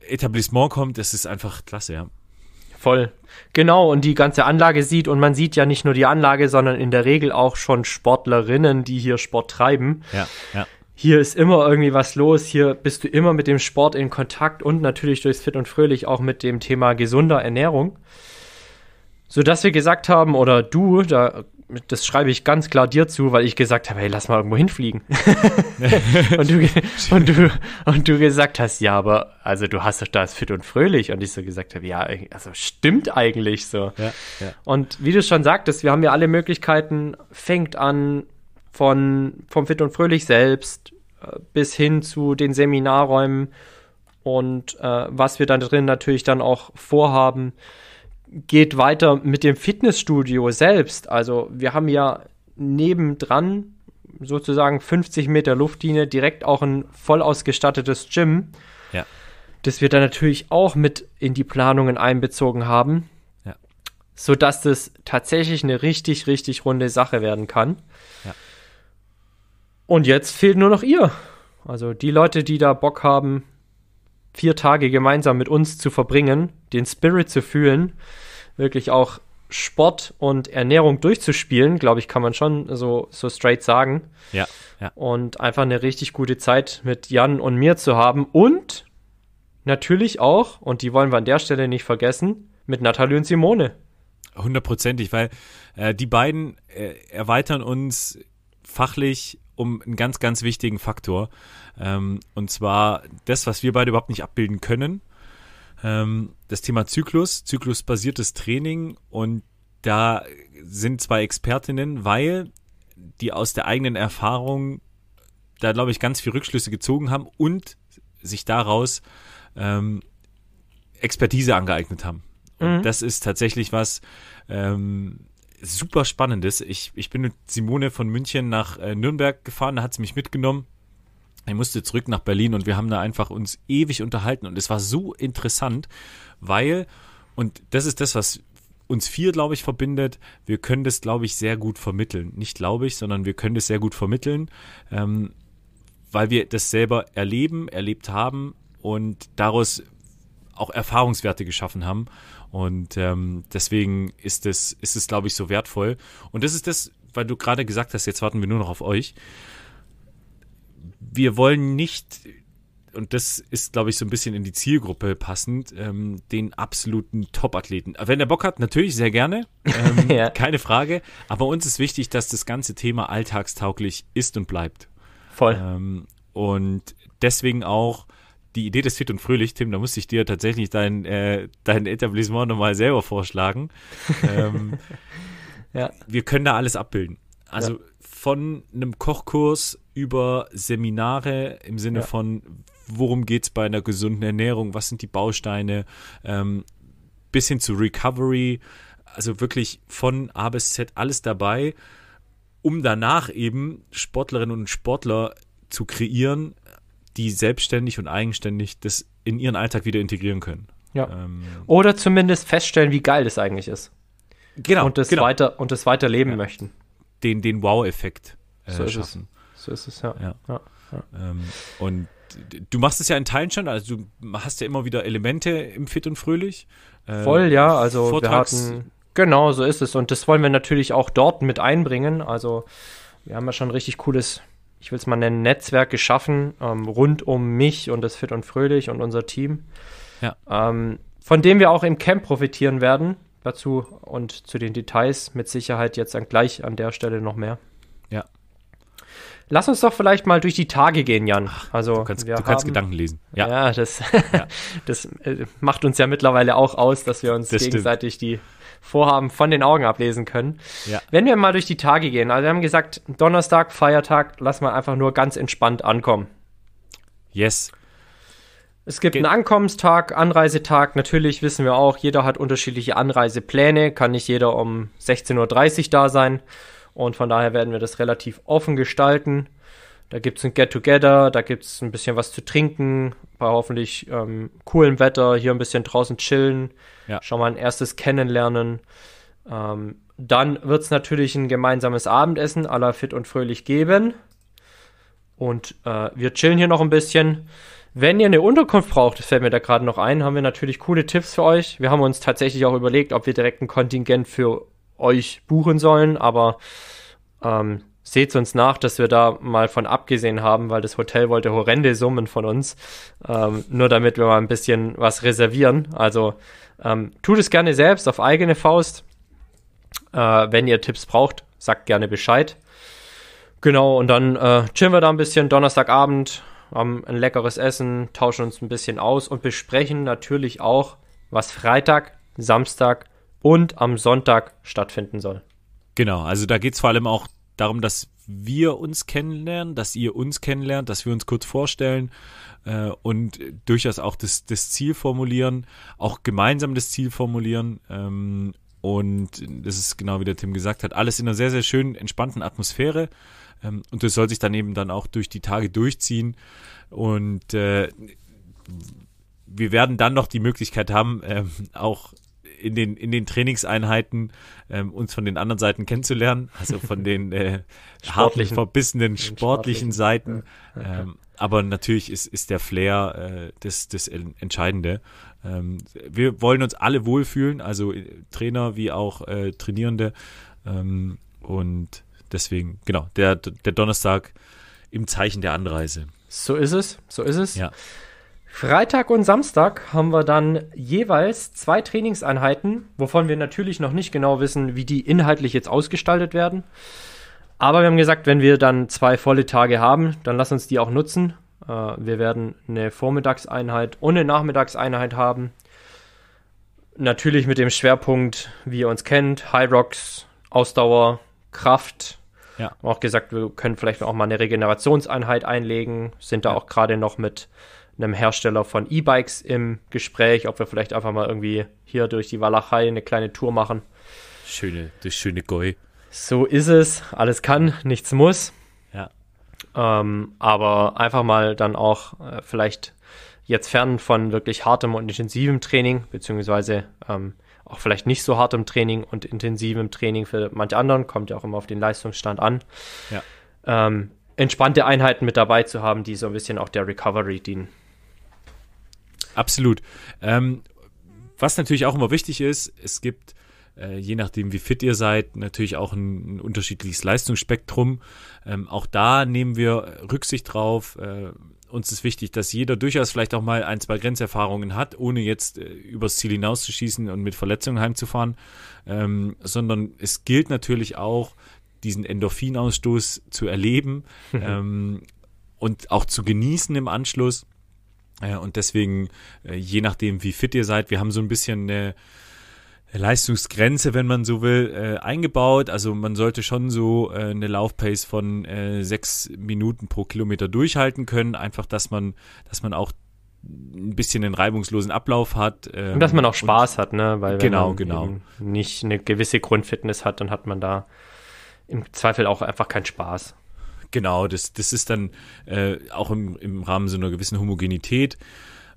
Etablissement kommt, das ist einfach klasse, ja voll. Genau, und die ganze Anlage sieht, und man sieht ja nicht nur die Anlage, sondern in der Regel auch schon Sportlerinnen, die hier Sport treiben. Ja, ja. Hier ist immer irgendwie was los, hier bist du immer mit dem Sport in Kontakt und natürlich durchs Fit und Fröhlich auch mit dem Thema gesunder Ernährung. Sodass wir gesagt haben, oder du, da das schreibe ich ganz klar dir zu, weil ich gesagt habe, hey, lass mal irgendwo hinfliegen. und, du, und, du, und du gesagt hast, ja, aber also du hast doch da ist fit und fröhlich. Und ich so gesagt habe, ja, also stimmt eigentlich so. Ja, ja. Und wie du schon sagtest, wir haben ja alle Möglichkeiten, fängt an von, vom fit und fröhlich selbst äh, bis hin zu den Seminarräumen und äh, was wir dann drin natürlich dann auch vorhaben geht weiter mit dem Fitnessstudio selbst. Also wir haben ja nebendran sozusagen 50 Meter Luftlinie direkt auch ein voll ausgestattetes Gym, ja. das wir dann natürlich auch mit in die Planungen einbezogen haben, ja. sodass das tatsächlich eine richtig, richtig runde Sache werden kann. Ja. Und jetzt fehlt nur noch ihr. Also die Leute, die da Bock haben, vier Tage gemeinsam mit uns zu verbringen, den Spirit zu fühlen, wirklich auch Sport und Ernährung durchzuspielen, glaube ich, kann man schon so, so straight sagen. Ja, ja. Und einfach eine richtig gute Zeit mit Jan und mir zu haben. Und natürlich auch, und die wollen wir an der Stelle nicht vergessen, mit Nathalie und Simone. Hundertprozentig, weil äh, die beiden äh, erweitern uns fachlich um einen ganz, ganz wichtigen Faktor. Ähm, und zwar das, was wir beide überhaupt nicht abbilden können. Ähm, das Thema Zyklus, zyklusbasiertes Training. Und da sind zwei Expertinnen, weil die aus der eigenen Erfahrung da, glaube ich, ganz viel Rückschlüsse gezogen haben und sich daraus ähm, Expertise angeeignet haben. Und mhm. das ist tatsächlich was ähm, super Spannendes. Ich, ich bin mit Simone von München nach äh, Nürnberg gefahren, da hat sie mich mitgenommen ich musste zurück nach Berlin und wir haben da einfach uns ewig unterhalten und es war so interessant, weil, und das ist das, was uns vier, glaube ich, verbindet, wir können das, glaube ich, sehr gut vermitteln. Nicht glaube ich, sondern wir können das sehr gut vermitteln, ähm, weil wir das selber erleben, erlebt haben und daraus auch Erfahrungswerte geschaffen haben. Und ähm, deswegen ist es, ist es, glaube ich, so wertvoll. Und das ist das, weil du gerade gesagt hast, jetzt warten wir nur noch auf euch wir wollen nicht, und das ist, glaube ich, so ein bisschen in die Zielgruppe passend, ähm, den absoluten Top-Athleten. Wenn der Bock hat, natürlich sehr gerne, ähm, ja. keine Frage. Aber uns ist wichtig, dass das ganze Thema alltagstauglich ist und bleibt. Voll. Ähm, und deswegen auch die Idee des Fit und Fröhlich, Tim, da musste ich dir tatsächlich dein, äh, dein Etablissement nochmal selber vorschlagen. Ähm, ja. Wir können da alles abbilden. Also ja. von einem Kochkurs über Seminare im Sinne ja. von, worum geht es bei einer gesunden Ernährung, was sind die Bausteine, ähm, bis hin zu Recovery, also wirklich von A bis Z alles dabei, um danach eben Sportlerinnen und Sportler zu kreieren, die selbstständig und eigenständig das in ihren Alltag wieder integrieren können. Ja. Ähm, Oder zumindest feststellen, wie geil das eigentlich ist. Genau. Und das, genau. Weiter, und das weiterleben ja. möchten den, den Wow-Effekt äh, so schaffen. Es. So ist es, ja. ja. ja, ja. Ähm, und du machst es ja in Teilen schon, also du hast ja immer wieder Elemente im Fit und Fröhlich. Äh, Voll, ja, also Vortrags wir hatten, genau, so ist es. Und das wollen wir natürlich auch dort mit einbringen. Also wir haben ja schon ein richtig cooles, ich will es mal nennen, Netzwerk geschaffen, ähm, rund um mich und das Fit und Fröhlich und unser Team. Ja. Ähm, von dem wir auch im Camp profitieren werden dazu und zu den Details mit Sicherheit jetzt an, gleich an der Stelle noch mehr. Ja. Lass uns doch vielleicht mal durch die Tage gehen, Jan. Also, du kannst, du haben, Gedanken lesen. Ja, ja das, ja. das äh, macht uns ja mittlerweile auch aus, dass wir uns das gegenseitig stimmt. die Vorhaben von den Augen ablesen können. Ja. Wenn wir mal durch die Tage gehen, also wir haben gesagt, Donnerstag, Feiertag, lass mal einfach nur ganz entspannt ankommen. Yes. Es gibt Ge einen Ankommenstag, Anreisetag. Natürlich wissen wir auch, jeder hat unterschiedliche Anreisepläne. Kann nicht jeder um 16.30 Uhr da sein. Und von daher werden wir das relativ offen gestalten. Da gibt es ein Get-Together, da gibt es ein bisschen was zu trinken, bei hoffentlich ähm, coolem Wetter, hier ein bisschen draußen chillen, ja. schon mal ein erstes Kennenlernen. Ähm, dann wird es natürlich ein gemeinsames Abendessen aller fit und fröhlich geben. Und äh, wir chillen hier noch ein bisschen. Wenn ihr eine Unterkunft braucht, das fällt mir da gerade noch ein, haben wir natürlich coole Tipps für euch. Wir haben uns tatsächlich auch überlegt, ob wir direkt ein Kontingent für euch buchen sollen, aber ähm, seht uns nach, dass wir da mal von abgesehen haben, weil das Hotel wollte horrende Summen von uns, ähm, nur damit wir mal ein bisschen was reservieren. Also ähm, tut es gerne selbst auf eigene Faust. Äh, wenn ihr Tipps braucht, sagt gerne Bescheid. Genau, und dann äh, chillen wir da ein bisschen Donnerstagabend, haben ein leckeres Essen, tauschen uns ein bisschen aus und besprechen natürlich auch, was Freitag, Samstag und am Sonntag stattfinden soll. Genau, also da geht es vor allem auch darum, dass wir uns kennenlernen, dass ihr uns kennenlernt, dass wir uns kurz vorstellen äh, und durchaus auch das, das, Ziel formulieren, auch gemeinsam das Ziel formulieren. Ähm, und das ist genau wie der Tim gesagt hat, alles in einer sehr, sehr schönen, entspannten Atmosphäre. Ähm, und das soll sich dann eben dann auch durch die Tage durchziehen. Und äh, wir werden dann noch die Möglichkeit haben, ähm, auch in den, in den Trainingseinheiten ähm, uns von den anderen Seiten kennenzulernen, also von den äh, hartlich verbissenen sportlichen, sportlichen Seiten. Ja, Ähm, aber natürlich ist, ist der Flair äh, das, das Entscheidende. Ähm, wir wollen uns alle wohlfühlen, also äh, Trainer wie auch äh, Trainierende. Ähm, und deswegen, genau, der, der Donnerstag im Zeichen der Anreise. So ist es, so ist es. Ja. Freitag und Samstag haben wir dann jeweils zwei Trainingseinheiten, wovon wir natürlich noch nicht genau wissen, wie die inhaltlich jetzt ausgestaltet werden. Aber wir haben gesagt, wenn wir dann zwei volle Tage haben, dann lass uns die auch nutzen. Äh, wir werden eine Vormittagseinheit und eine Nachmittagseinheit haben. Natürlich mit dem Schwerpunkt, wie ihr uns kennt, High Rocks, Ausdauer, Kraft, ja. Haben auch gesagt, wir können vielleicht auch mal eine Regenerationseinheit einlegen. Sind da ja. auch gerade noch mit einem Hersteller von E-Bikes im Gespräch, ob wir vielleicht einfach mal irgendwie hier durch die Walachei eine kleine Tour machen. Schöne, das schöne Goi. So ist es. Alles kann, nichts muss. Ja. Ähm, aber einfach mal dann auch äh, vielleicht jetzt fern von wirklich hartem und intensivem Training, beziehungsweise ähm, auch vielleicht nicht so hart im Training und intensiv im Training für manche anderen, kommt ja auch immer auf den Leistungsstand an. Ja. Ähm, entspannte Einheiten mit dabei zu haben, die so ein bisschen auch der Recovery dienen. Absolut. Ähm, was natürlich auch immer wichtig ist, es gibt, äh, je nachdem wie fit ihr seid, natürlich auch ein, ein unterschiedliches Leistungsspektrum. Ähm, auch da nehmen wir Rücksicht drauf. Äh, uns ist wichtig, dass jeder durchaus vielleicht auch mal ein, zwei Grenzerfahrungen hat, ohne jetzt äh, übers Ziel hinauszuschießen und mit Verletzungen heimzufahren, ähm, sondern es gilt natürlich auch, diesen Endorphinausstoß zu erleben ähm, und auch zu genießen im Anschluss. Äh, und deswegen, äh, je nachdem, wie fit ihr seid, wir haben so ein bisschen eine Leistungsgrenze, wenn man so will, äh, eingebaut. Also man sollte schon so äh, eine Laufpace von äh, sechs Minuten pro Kilometer durchhalten können. Einfach, dass man, dass man auch ein bisschen einen reibungslosen Ablauf hat. Ähm, und dass man auch Spaß und, hat, ne? Weil genau, wenn genau, man genau. nicht eine gewisse Grundfitness hat, dann hat man da im Zweifel auch einfach keinen Spaß. Genau, das, das ist dann äh, auch im, im Rahmen so einer gewissen Homogenität.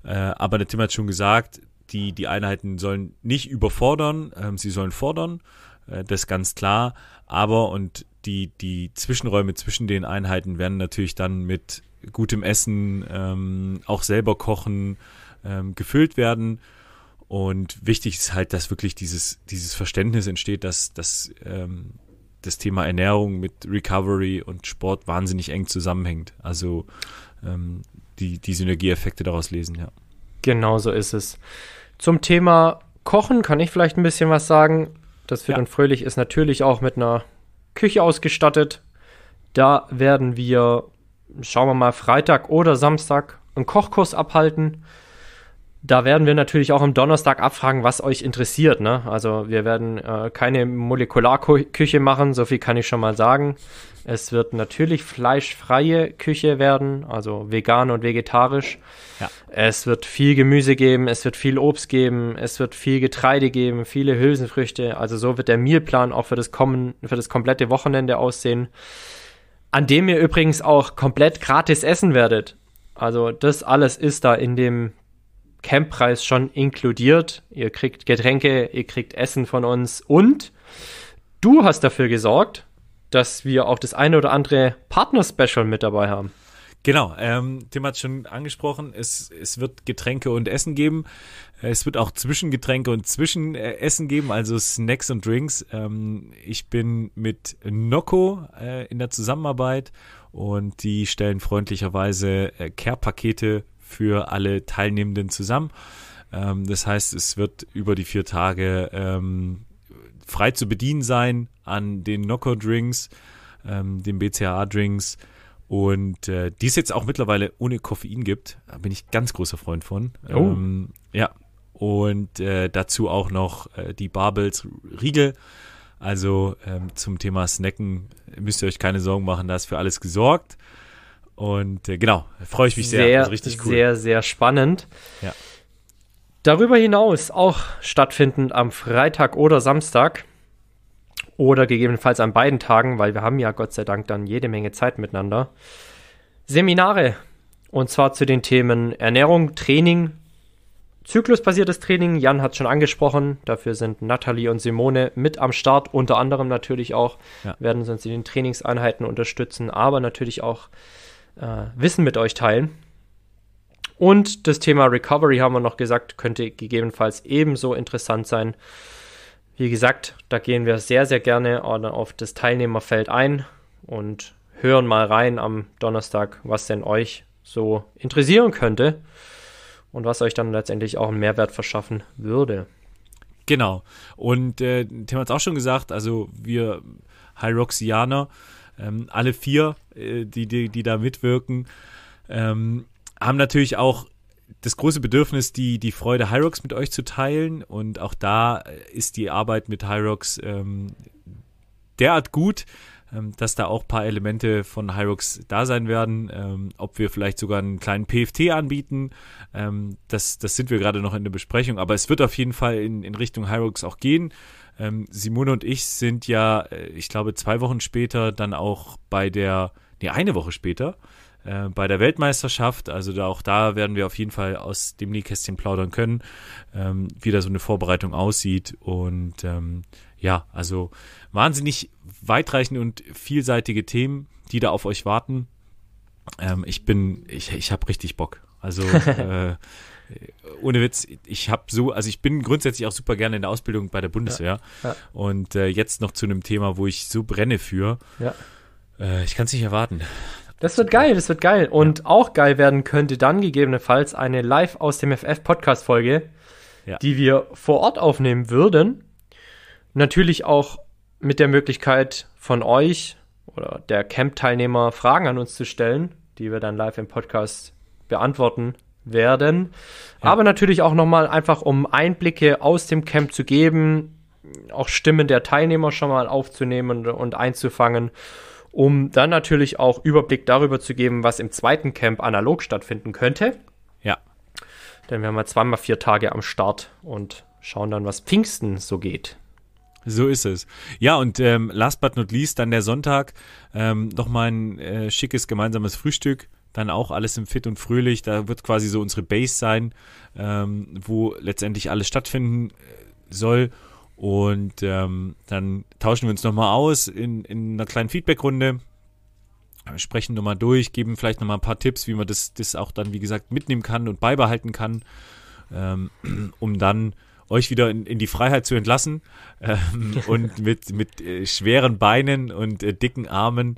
Äh, aber der Tim hat schon gesagt, die, die Einheiten sollen nicht überfordern, ähm, sie sollen fordern, äh, das ganz klar. Aber und die, die Zwischenräume zwischen den Einheiten werden natürlich dann mit gutem Essen, ähm, auch selber kochen, ähm, gefüllt werden. Und wichtig ist halt, dass wirklich dieses, dieses Verständnis entsteht, dass, dass ähm, das Thema Ernährung mit Recovery und Sport wahnsinnig eng zusammenhängt. Also ähm, die, die Synergieeffekte daraus lesen, ja. Genau so ist es. Zum Thema Kochen kann ich vielleicht ein bisschen was sagen. Das Fit ja. und Fröhlich ist natürlich auch mit einer Küche ausgestattet. Da werden wir, schauen wir mal, Freitag oder Samstag einen Kochkurs abhalten. Da werden wir natürlich auch am Donnerstag abfragen, was euch interessiert. Ne? Also wir werden äh, keine Molekularküche machen, so viel kann ich schon mal sagen. Es wird natürlich fleischfreie Küche werden, also vegan und vegetarisch. Ja. Es wird viel Gemüse geben, es wird viel Obst geben, es wird viel Getreide geben, viele Hülsenfrüchte. Also so wird der Mealplan auch für das, kommen, für das komplette Wochenende aussehen, an dem ihr übrigens auch komplett gratis essen werdet. Also das alles ist da in dem Camppreis schon inkludiert. Ihr kriegt Getränke, ihr kriegt Essen von uns und du hast dafür gesorgt, dass wir auch das eine oder andere Partner-Special mit dabei haben. Genau, ähm, Tim hat es schon angesprochen, es, es wird Getränke und Essen geben. Äh, es wird auch Zwischengetränke und Zwischenessen geben, also Snacks und Drinks. Ähm, ich bin mit Nocco äh, in der Zusammenarbeit und die stellen freundlicherweise äh, Care-Pakete für alle Teilnehmenden zusammen. Ähm, das heißt, es wird über die vier Tage ähm, frei zu bedienen sein an den Knockout-Drinks, ähm, den BCAA-Drinks und äh, die es jetzt auch mittlerweile ohne Koffein gibt. Da bin ich ganz großer Freund von. Oh. Ähm, ja, und äh, dazu auch noch äh, die Barbels Riegel. Also ähm, zum Thema Snacken müsst ihr euch keine Sorgen machen, da ist für alles gesorgt. Und äh, genau, freue ich mich sehr. sehr also richtig cool. Sehr, sehr spannend. Ja. Darüber hinaus auch stattfindend am Freitag oder Samstag oder gegebenenfalls an beiden Tagen, weil wir haben ja Gott sei Dank dann jede Menge Zeit miteinander. Seminare und zwar zu den Themen Ernährung, Training, zyklusbasiertes Training. Jan hat schon angesprochen. Dafür sind Nathalie und Simone mit am Start. Unter anderem natürlich auch ja. werden sie uns in den Trainingseinheiten unterstützen, aber natürlich auch äh, Wissen mit euch teilen. Und das Thema Recovery haben wir noch gesagt, könnte gegebenenfalls ebenso interessant sein. Wie gesagt, da gehen wir sehr, sehr gerne auf das Teilnehmerfeld ein und hören mal rein am Donnerstag, was denn euch so interessieren könnte und was euch dann letztendlich auch einen Mehrwert verschaffen würde. Genau. Und äh, Tim hat es auch schon gesagt, also wir Hyroxianer ähm, alle vier, äh, die, die, die da mitwirken, ähm, haben natürlich auch das große Bedürfnis, die, die Freude Hyrox mit euch zu teilen. Und auch da äh, ist die Arbeit mit Hyrox ähm, derart gut, ähm, dass da auch ein paar Elemente von Hyrux da sein werden. Ähm, ob wir vielleicht sogar einen kleinen PFT anbieten, ähm, das, das sind wir gerade noch in der Besprechung, aber es wird auf jeden Fall in, in Richtung Hyrux auch gehen. Ähm, Simone und ich sind ja, äh, ich glaube, zwei Wochen später dann auch bei der, nee, eine Woche später, äh, bei der Weltmeisterschaft. Also da, auch da werden wir auf jeden Fall aus dem Nähkästchen plaudern können, ähm, wie da so eine Vorbereitung aussieht und ähm, ja, also wahnsinnig weitreichende und vielseitige Themen, die da auf euch warten. Ähm, ich bin, ich, ich habe richtig Bock. Also äh, ohne Witz, ich habe so, also ich bin grundsätzlich auch super gerne in der Ausbildung bei der Bundeswehr. Ja, ja. Und äh, jetzt noch zu einem Thema, wo ich so brenne für. Ja. Äh, ich kann es nicht erwarten. Das wird geil, das wird geil. Und ja. auch geil werden könnte dann gegebenenfalls eine live aus dem FF Podcast Folge, die wir vor Ort aufnehmen würden. Natürlich auch mit der Möglichkeit von euch oder der Camp-Teilnehmer Fragen an uns zu stellen, die wir dann live im Podcast beantworten werden. Ja. Aber natürlich auch nochmal einfach, um Einblicke aus dem Camp zu geben, auch Stimmen der Teilnehmer schon mal aufzunehmen und einzufangen, um dann natürlich auch Überblick darüber zu geben, was im zweiten Camp analog stattfinden könnte. Ja. Denn wir haben ja zweimal vier Tage am Start und schauen dann, was Pfingsten so geht. So ist es. Ja, und ähm, last but not least, dann der Sonntag, ähm, nochmal ein äh, schickes gemeinsames Frühstück. Dann auch alles im Fit und Fröhlich. Da wird quasi so unsere Base sein, ähm, wo letztendlich alles stattfinden äh, soll. Und ähm, dann tauschen wir uns nochmal aus in, in einer kleinen Feedbackrunde. Sprechen nochmal durch, geben vielleicht nochmal ein paar Tipps, wie man das, das auch dann, wie gesagt, mitnehmen kann und beibehalten kann, ähm, um dann euch wieder in, in die Freiheit zu entlassen ähm, und mit, mit äh, schweren Beinen und äh, dicken Armen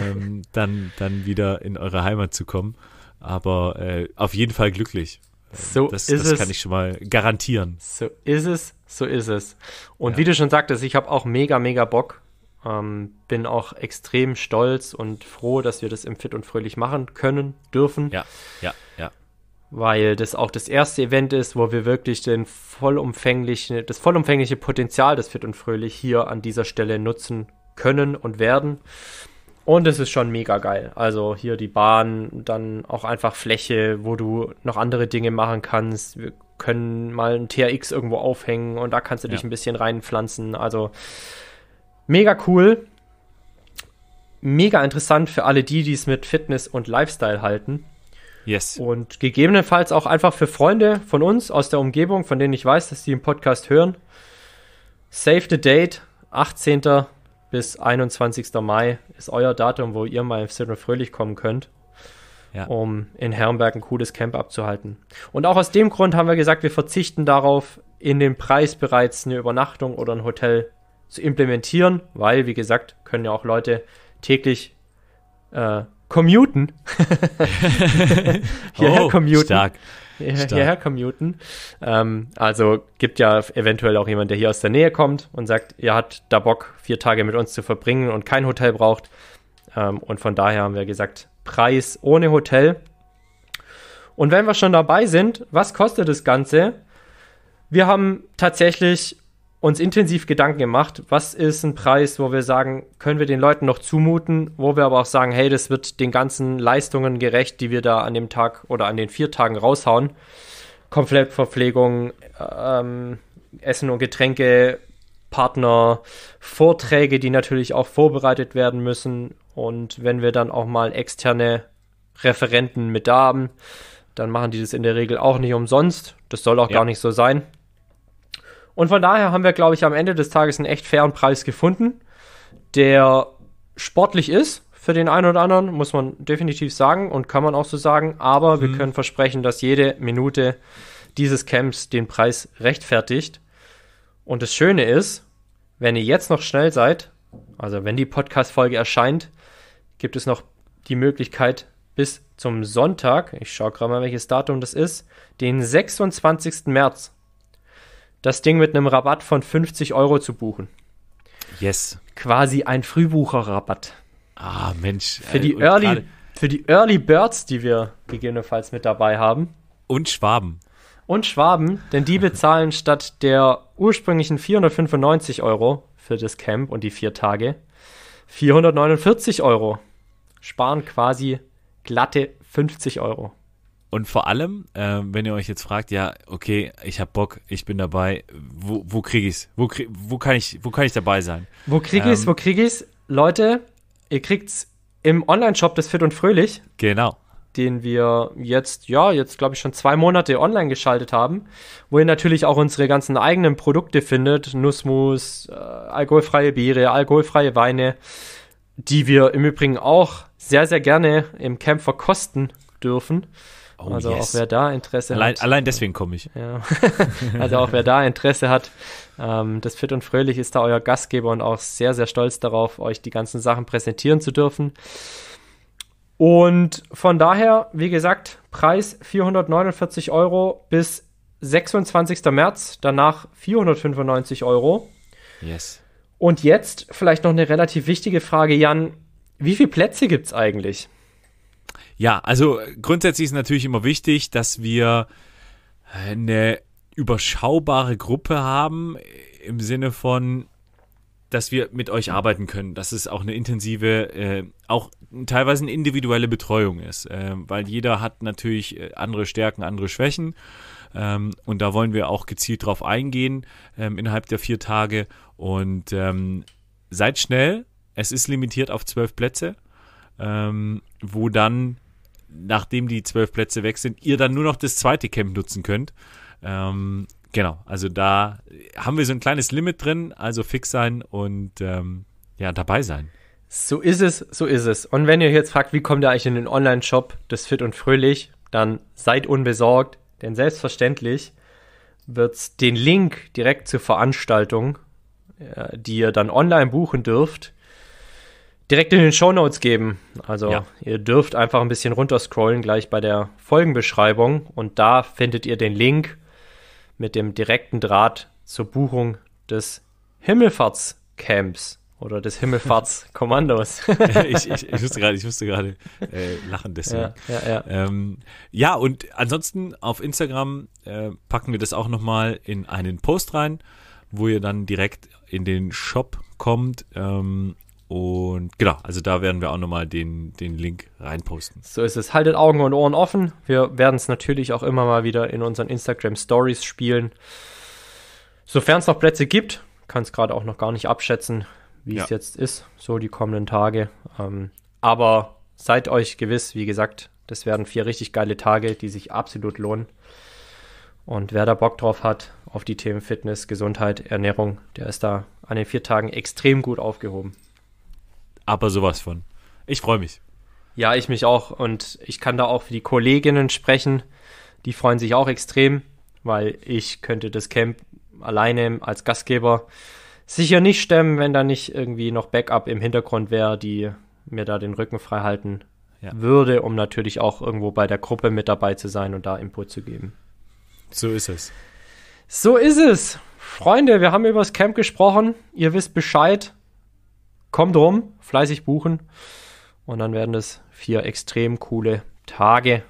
ähm, dann, dann wieder in eure Heimat zu kommen. Aber äh, auf jeden Fall glücklich. Ähm, so das, ist das es. kann ich schon mal garantieren. So ist es, so ist es. Und ja. wie du schon sagtest, ich habe auch mega, mega Bock. Ähm, bin auch extrem stolz und froh, dass wir das im Fit und Fröhlich machen können, dürfen. Ja, ja, ja weil das auch das erste Event ist, wo wir wirklich den vollumfänglichen, das vollumfängliche Potenzial des Fit und Fröhlich hier an dieser Stelle nutzen können und werden. Und es ist schon mega geil. Also hier die Bahn, dann auch einfach Fläche, wo du noch andere Dinge machen kannst. Wir können mal ein TRX irgendwo aufhängen und da kannst du ja. dich ein bisschen reinpflanzen. Also mega cool. Mega interessant für alle die, die es mit Fitness und Lifestyle halten. Yes. Und gegebenenfalls auch einfach für Freunde von uns aus der Umgebung, von denen ich weiß, dass die im Podcast hören. Save the date, 18. bis 21. Mai ist euer Datum, wo ihr mal in fröhlich kommen könnt, ja. um in Herrenberg ein cooles Camp abzuhalten. Und auch aus dem Grund haben wir gesagt, wir verzichten darauf, in den Preis bereits eine Übernachtung oder ein Hotel zu implementieren, weil, wie gesagt, können ja auch Leute täglich äh, commuten. hierher oh, commuten. Stark. Hier, hierher commuten. Ähm, also gibt ja eventuell auch jemand, der hier aus der Nähe kommt und sagt, ihr habt da Bock, vier Tage mit uns zu verbringen und kein Hotel braucht. Ähm, und von daher haben wir gesagt, Preis ohne Hotel. Und wenn wir schon dabei sind, was kostet das Ganze? Wir haben tatsächlich uns intensiv Gedanken gemacht, was ist ein Preis, wo wir sagen, können wir den Leuten noch zumuten, wo wir aber auch sagen, hey, das wird den ganzen Leistungen gerecht, die wir da an dem Tag oder an den vier Tagen raushauen. Komplettverpflegung, ähm, Essen und Getränke, Partner, Vorträge, die natürlich auch vorbereitet werden müssen. Und wenn wir dann auch mal externe Referenten mit da haben, dann machen die das in der Regel auch nicht umsonst. Das soll auch ja. gar nicht so sein. Und von daher haben wir, glaube ich, am Ende des Tages einen echt fairen Preis gefunden, der sportlich ist. Für den einen oder anderen muss man definitiv sagen und kann man auch so sagen. Aber mhm. wir können versprechen, dass jede Minute dieses Camps den Preis rechtfertigt. Und das Schöne ist, wenn ihr jetzt noch schnell seid, also wenn die Podcast-Folge erscheint, gibt es noch die Möglichkeit bis zum Sonntag, ich schaue gerade mal, welches Datum das ist, den 26. März das Ding mit einem Rabatt von 50 Euro zu buchen. Yes. Quasi ein Frühbucherrabatt. Ah, Mensch. Für die, Early, für die Early Birds, die wir gegebenenfalls mit dabei haben. Und Schwaben. Und Schwaben, denn die bezahlen statt der ursprünglichen 495 Euro für das Camp und die vier Tage 449 Euro. Sparen quasi glatte 50 Euro. Und vor allem, äh, wenn ihr euch jetzt fragt, ja, okay, ich hab Bock, ich bin dabei, wo, wo krieg ich's? Wo, krieg, wo kann ich, wo kann ich dabei sein? Wo krieg ich's? Ähm, wo krieg ich's? Leute, ihr kriegt's im Online-Shop des Fit und Fröhlich. Genau. Den wir jetzt, ja, jetzt glaube ich schon zwei Monate online geschaltet haben, wo ihr natürlich auch unsere ganzen eigenen Produkte findet: Nussmus, äh, alkoholfreie Biere, alkoholfreie Weine, die wir im Übrigen auch sehr, sehr gerne im Camp verkosten dürfen. Oh, also yes. auch wer da Interesse allein, hat. Allein äh, deswegen komme ich. Ja. also auch wer da Interesse hat, ähm, das Fit und Fröhlich ist da euer Gastgeber und auch sehr, sehr stolz darauf, euch die ganzen Sachen präsentieren zu dürfen. Und von daher, wie gesagt, Preis 449 Euro bis 26. März, danach 495 Euro. Yes. Und jetzt vielleicht noch eine relativ wichtige Frage, Jan. Wie viele Plätze gibt es eigentlich? Ja, also äh, grundsätzlich ist natürlich immer wichtig, dass wir äh, eine überschaubare Gruppe haben äh, im Sinne von, dass wir mit euch arbeiten können, dass es auch eine intensive, äh, auch teilweise eine individuelle Betreuung ist, äh, weil jeder hat natürlich andere Stärken, andere Schwächen ähm, und da wollen wir auch gezielt drauf eingehen ähm, innerhalb der vier Tage und ähm, seid schnell, es ist limitiert auf zwölf Plätze ähm, wo dann, nachdem die zwölf Plätze weg sind, ihr dann nur noch das zweite Camp nutzen könnt. Ähm, genau, also da haben wir so ein kleines Limit drin, also fix sein und ähm, ja, dabei sein. So ist es, so ist es. Und wenn ihr jetzt fragt, wie kommt ihr eigentlich in den Online-Shop des Fit und Fröhlich, dann seid unbesorgt, denn selbstverständlich wird den Link direkt zur Veranstaltung, äh, die ihr dann online buchen dürft, direkt in den Show Notes geben. Also ja. ihr dürft einfach ein bisschen runterscrollen gleich bei der Folgenbeschreibung und da findet ihr den Link mit dem direkten Draht zur Buchung des Himmelfahrtscamps oder des Himmelfahrtskommandos. ich, ich, ich musste gerade, ich musste gerade äh, lachen deswegen. Ja, ja, ja. Ähm, ja, und ansonsten auf Instagram äh, packen wir das auch nochmal in einen Post rein, wo ihr dann direkt in den Shop kommt. Ähm, und genau, also da werden wir auch nochmal den, den Link reinposten. So ist es. Haltet Augen und Ohren offen. Wir werden es natürlich auch immer mal wieder in unseren Instagram Stories spielen. Sofern es noch Plätze gibt, kann es gerade auch noch gar nicht abschätzen, wie ja. es jetzt ist, so die kommenden Tage. Ähm, aber seid euch gewiss, wie gesagt, das werden vier richtig geile Tage, die sich absolut lohnen. Und wer da Bock drauf hat, auf die Themen Fitness, Gesundheit, Ernährung, der ist da an den vier Tagen extrem gut aufgehoben aber sowas von. Ich freue mich. Ja, ich mich auch. Und ich kann da auch für die Kolleginnen sprechen. Die freuen sich auch extrem, weil ich könnte das Camp alleine als Gastgeber sicher nicht stemmen, wenn da nicht irgendwie noch Backup im Hintergrund wäre, die mir da den Rücken frei halten ja. würde, um natürlich auch irgendwo bei der Gruppe mit dabei zu sein und da Input zu geben. So ist es. So ist es. Freunde, wir haben über das Camp gesprochen. Ihr wisst Bescheid kommt rum, fleißig buchen und dann werden es vier extrem coole Tage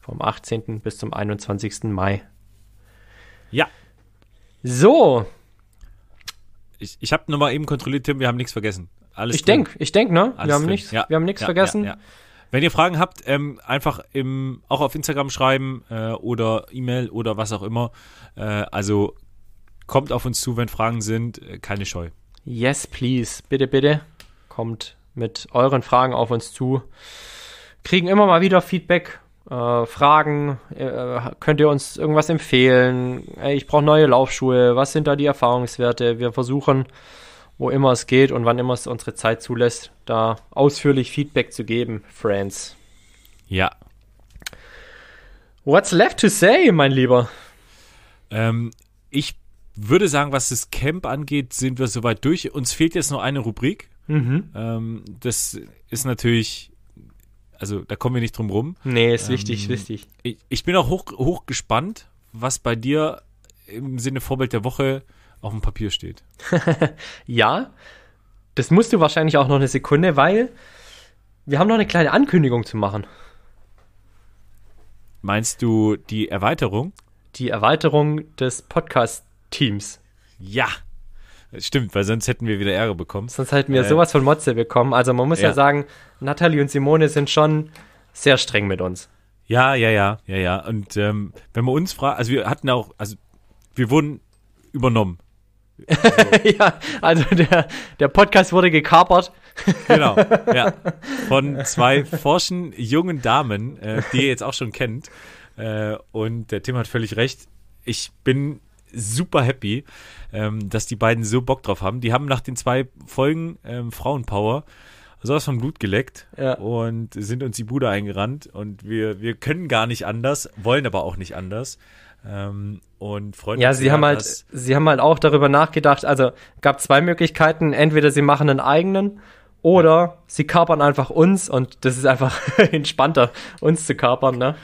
vom 18. bis zum 21. Mai. Ja. So. Ich, ich habe nochmal eben kontrolliert, Tim, wir haben nichts vergessen. Alles ich denke, ich denke, ne? Alles wir haben, nichts, ja. wir haben nichts ja, vergessen. Ja, Wenn ihr Fragen habt, ähm, einfach im, auch auf Instagram schreiben äh, oder E-Mail oder was auch immer. Äh, also kommt auf uns zu, wenn Fragen sind. Äh, keine Scheu. Yes, please. Bitte, bitte. Kommt mit euren Fragen auf uns zu. Kriegen immer mal wieder Feedback, äh, Fragen. Äh, könnt ihr uns irgendwas empfehlen? Ey, ich brauche neue Laufschuhe. Was sind da die Erfahrungswerte? Wir versuchen, wo immer es geht und wann immer es unsere Zeit zulässt, da ausführlich Feedback zu geben, Friends. Ja. What's left to say, mein Lieber? Ähm, ich würde sagen, was das Camp angeht, sind wir soweit durch. Uns fehlt jetzt nur eine Rubrik. Mhm. Ähm, das ist natürlich, also da kommen wir nicht drum rum. Nee, ist ähm, wichtig, wichtig. Ich, ich, bin auch hoch, hoch gespannt, was bei dir im Sinne Vorbild der Woche auf dem Papier steht. ja, das musst du wahrscheinlich auch noch eine Sekunde, weil wir haben noch eine kleine Ankündigung zu machen. Meinst du die Erweiterung? Die Erweiterung des Podcasts Teams. Ja. Stimmt, weil sonst hätten wir wieder Ehre bekommen. Sonst hätten wir äh, sowas von Motze bekommen. Also man muss ja, ja sagen, Nathalie und Simone sind schon sehr streng mit uns. Ja, ja, ja, ja, ja. Und ähm, wenn man uns fragt, also wir hatten auch, also wir wurden übernommen. Also. ja, also der, der Podcast wurde gekapert. genau, ja. Von zwei forschen jungen Damen, äh, die ihr jetzt auch schon kennt. Äh, und der Tim hat völlig recht. Ich bin super happy, ähm, dass die beiden so Bock drauf haben. Die haben nach den zwei Folgen ähm, Frauenpower sowas vom Blut geleckt ja. und sind uns die Bude eingerannt und wir, wir können gar nicht anders, wollen aber auch nicht anders. Ähm, und Freunde. Ja, sie haben halt, sie haben halt auch darüber nachgedacht. Also gab zwei Möglichkeiten. Entweder sie machen einen eigenen oder sie kapern einfach uns und das ist einfach entspannter, uns zu kapern, ne?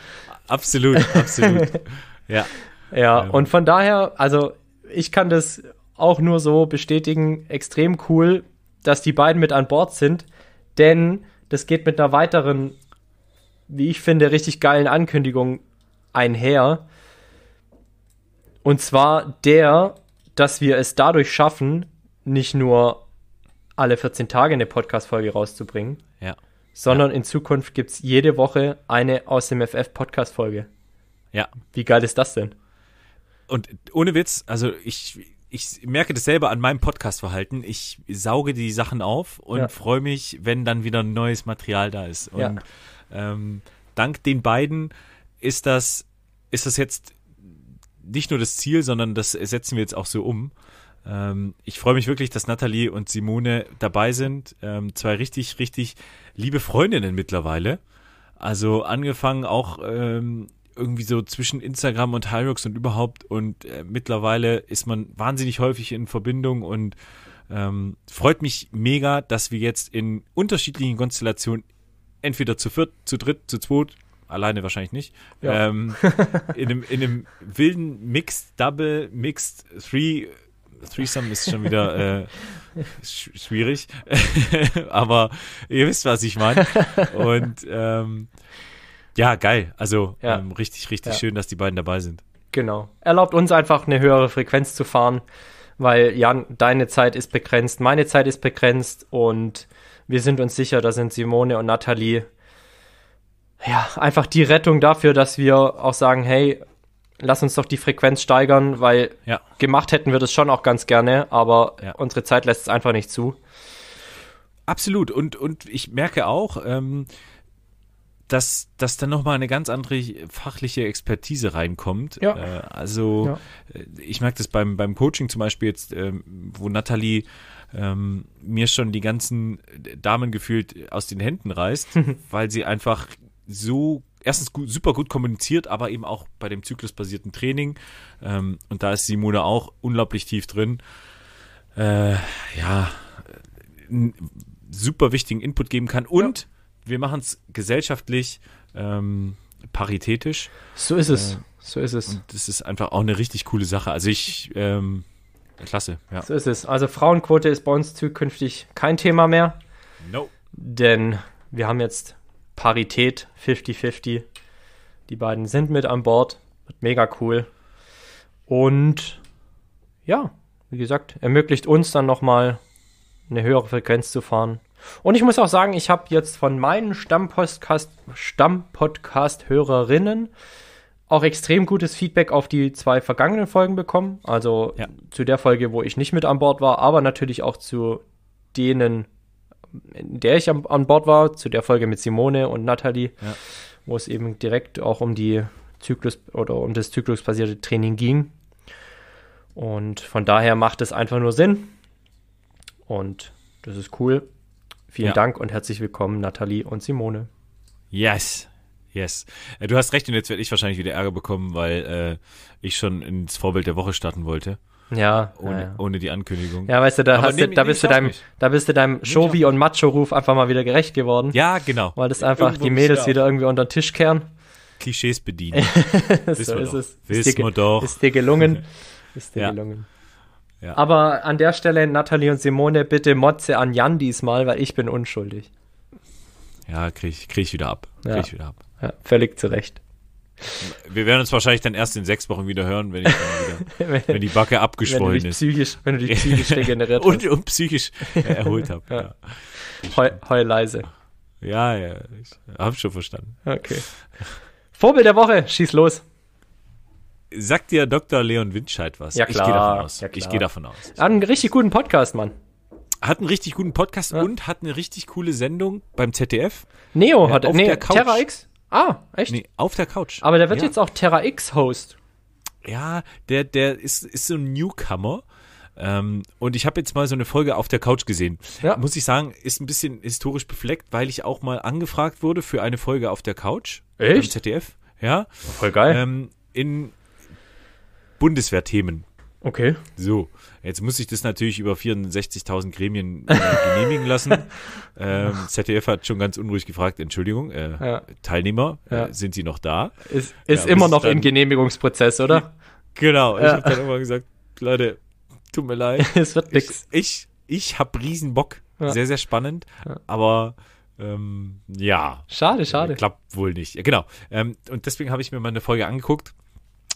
Absolut, absolut. ja ja, und von daher, also ich kann das auch nur so bestätigen, extrem cool, dass die beiden mit an Bord sind, denn das geht mit einer weiteren, wie ich finde, richtig geilen Ankündigung einher. Und zwar der, dass wir es dadurch schaffen, nicht nur alle 14 Tage eine Podcast-Folge rauszubringen, ja. sondern ja. in Zukunft gibt es jede Woche eine aus dem FF-Podcast-Folge. Ja. Wie geil ist das denn? und ohne Witz, also ich, ich merke das selber an meinem Podcast-Verhalten. Ich sauge die Sachen auf und ja. freue mich, wenn dann wieder neues Material da ist. Und ja. ähm, dank den beiden ist das, ist das jetzt nicht nur das Ziel, sondern das setzen wir jetzt auch so um. Ähm, ich freue mich wirklich, dass Nathalie und Simone dabei sind. Ähm, zwei richtig, richtig liebe Freundinnen mittlerweile. Also angefangen auch ähm, irgendwie so zwischen Instagram und Hyrux und überhaupt. Und äh, mittlerweile ist man wahnsinnig häufig in Verbindung und ähm, freut mich mega, dass wir jetzt in unterschiedlichen Konstellationen entweder zu viert, zu dritt, zu zweit, alleine wahrscheinlich nicht, ja. ähm, in, einem, in, einem, wilden Mixed Double, Mixed Three, Threesome ist schon wieder äh, sch schwierig, aber ihr wisst, was ich meine. Und ähm, ja, geil. Also ja. Ähm, richtig, richtig ja. schön, dass die beiden dabei sind. Genau. Erlaubt uns einfach eine höhere Frequenz zu fahren, weil Jan, deine Zeit ist begrenzt, meine Zeit ist begrenzt und wir sind uns sicher, da sind Simone und Nathalie ja einfach die Rettung dafür, dass wir auch sagen, hey, lass uns doch die Frequenz steigern, weil ja. gemacht hätten wir das schon auch ganz gerne, aber ja. unsere Zeit lässt es einfach nicht zu. Absolut. Und, und ich merke auch, ähm, dass, dass dann nochmal eine ganz andere fachliche Expertise reinkommt. Ja. Äh, also ja. Äh, ich merke das beim, beim Coaching zum Beispiel jetzt, ähm, wo Nathalie ähm, mir schon die ganzen Damen gefühlt aus den Händen reißt, weil sie einfach so erstens gut, super gut kommuniziert, aber eben auch bei dem zyklusbasierten Training. Ähm, und da ist Simone auch unglaublich tief drin. Äh, ja, äh, super wichtigen Input geben kann und ja wir machen es gesellschaftlich ähm, paritätisch. So ist es. Äh, so ist es. Und das ist einfach auch eine richtig coole Sache. Also ich, ähm, klasse, ja. So ist es. Also Frauenquote ist bei uns zukünftig kein Thema mehr. No. Denn wir haben jetzt Parität 50-50. Die beiden sind mit an Bord. Wird mega cool. Und ja, wie gesagt, ermöglicht uns dann nochmal eine höhere Frequenz zu fahren und ich muss auch sagen, ich habe jetzt von meinen Stammpodcast-Hörerinnen Stammpodcast auch extrem gutes Feedback auf die zwei vergangenen Folgen bekommen. Also ja. zu der Folge, wo ich nicht mit an Bord war, aber natürlich auch zu denen, in der ich am, an Bord war, zu der Folge mit Simone und Nathalie, ja. wo es eben direkt auch um die Zyklus oder um das zyklusbasierte Training ging. Und von daher macht es einfach nur Sinn. Und das ist cool. Vielen ja. Dank und herzlich willkommen, Nathalie und Simone. Yes. Yes. Äh, du hast recht und jetzt werde ich wahrscheinlich wieder Ärger bekommen, weil äh, ich schon ins Vorbild der Woche starten wollte. Ja ohne, ja. ohne die Ankündigung. Ja, weißt du, da, hast du, da, bist, du deinem, da bist du deinem Shovi- und Macho-Ruf einfach mal wieder gerecht geworden. Ja, genau. Weil das einfach Irgendwo die Mädels wieder irgendwie unter den Tisch kehren. Klischees bedienen. so ist doch. es. ist dir, doch. Ist dir gelungen. Ist dir ja. gelungen. Ja. Aber an der Stelle, Nathalie und Simone, bitte Motze an Jan diesmal, weil ich bin unschuldig. Ja, kriege ich, krieg ich wieder ab. Krieg ja. ich wieder ab. Ja, völlig zu Recht. Wir werden uns wahrscheinlich dann erst in sechs Wochen wieder hören, wenn, wieder, wenn, wenn die Backe abgeschwollen wenn du ist. Psychisch, wenn du dich psychisch regeneriert und, hast. Und psychisch erholt hab. ja. ja. Heu, leise. Ja, ja, ich habe schon verstanden. Okay. Vorbild der Woche, schieß los. Sagt dir Dr. Leon Windscheid was? Ja, klar. Ich gehe davon aus. Ja, ich gehe davon aus. Hat einen richtig guten Podcast, Mann. Hat einen richtig guten Podcast ja. und hat eine richtig coole Sendung beim ZDF. Neo hat auf nee, der Couch. Terra X? Ah, echt? Nee, auf der Couch. Aber der wird ja. jetzt auch Terra X Host. Ja, der, der ist, ist so ein Newcomer. Ähm, und ich habe jetzt mal so eine Folge auf der Couch gesehen. Ja. Muss ich sagen, ist ein bisschen historisch befleckt, weil ich auch mal angefragt wurde für eine Folge auf der Couch. Echt? Beim ZDF. Ja. Voll geil. Ähm, in, Bundeswehrthemen. Okay. So, jetzt muss ich das natürlich über 64.000 Gremien äh, genehmigen lassen. ähm, ZDF hat schon ganz unruhig gefragt, Entschuldigung, äh, ja. Teilnehmer, äh, ja. Äh, sind Sie noch da? Ist, ist ja, immer noch dann, im Genehmigungsprozess, oder? Genau, ich habe dann immer gesagt, Leute, tut mir leid. es wird nichts. Ich, ich, ich habe riesen Bock, sehr, sehr spannend, aber ähm, ja. Schade, schade. Klappt wohl nicht. Genau, ähm, und deswegen habe ich mir mal eine Folge angeguckt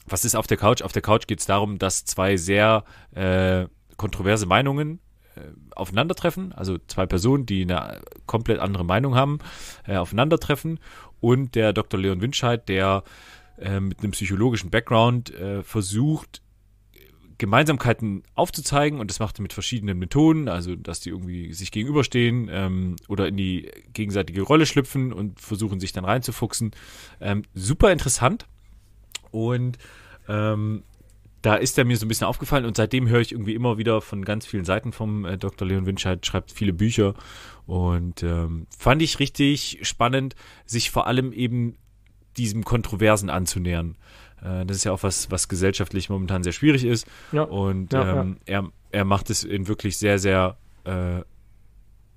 was ist auf der Couch? Auf der Couch geht es darum, dass zwei sehr äh, kontroverse Meinungen äh, aufeinandertreffen, also zwei Personen, die eine komplett andere Meinung haben, äh, aufeinandertreffen und der Dr. Leon Winscheid, der äh, mit einem psychologischen Background äh, versucht, Gemeinsamkeiten aufzuzeigen und das macht er mit verschiedenen Methoden, also dass die irgendwie sich gegenüberstehen ähm, oder in die gegenseitige Rolle schlüpfen und versuchen sich dann reinzufuchsen. Ähm, super interessant und ähm, da ist er mir so ein bisschen aufgefallen und seitdem höre ich irgendwie immer wieder von ganz vielen Seiten vom äh, Dr. Leon Winscheid, schreibt viele Bücher und ähm, fand ich richtig spannend, sich vor allem eben diesem Kontroversen anzunähern. Äh, das ist ja auch was, was gesellschaftlich momentan sehr schwierig ist. Ja. Und ja, ähm, ja. Er, er macht es in wirklich sehr, sehr äh,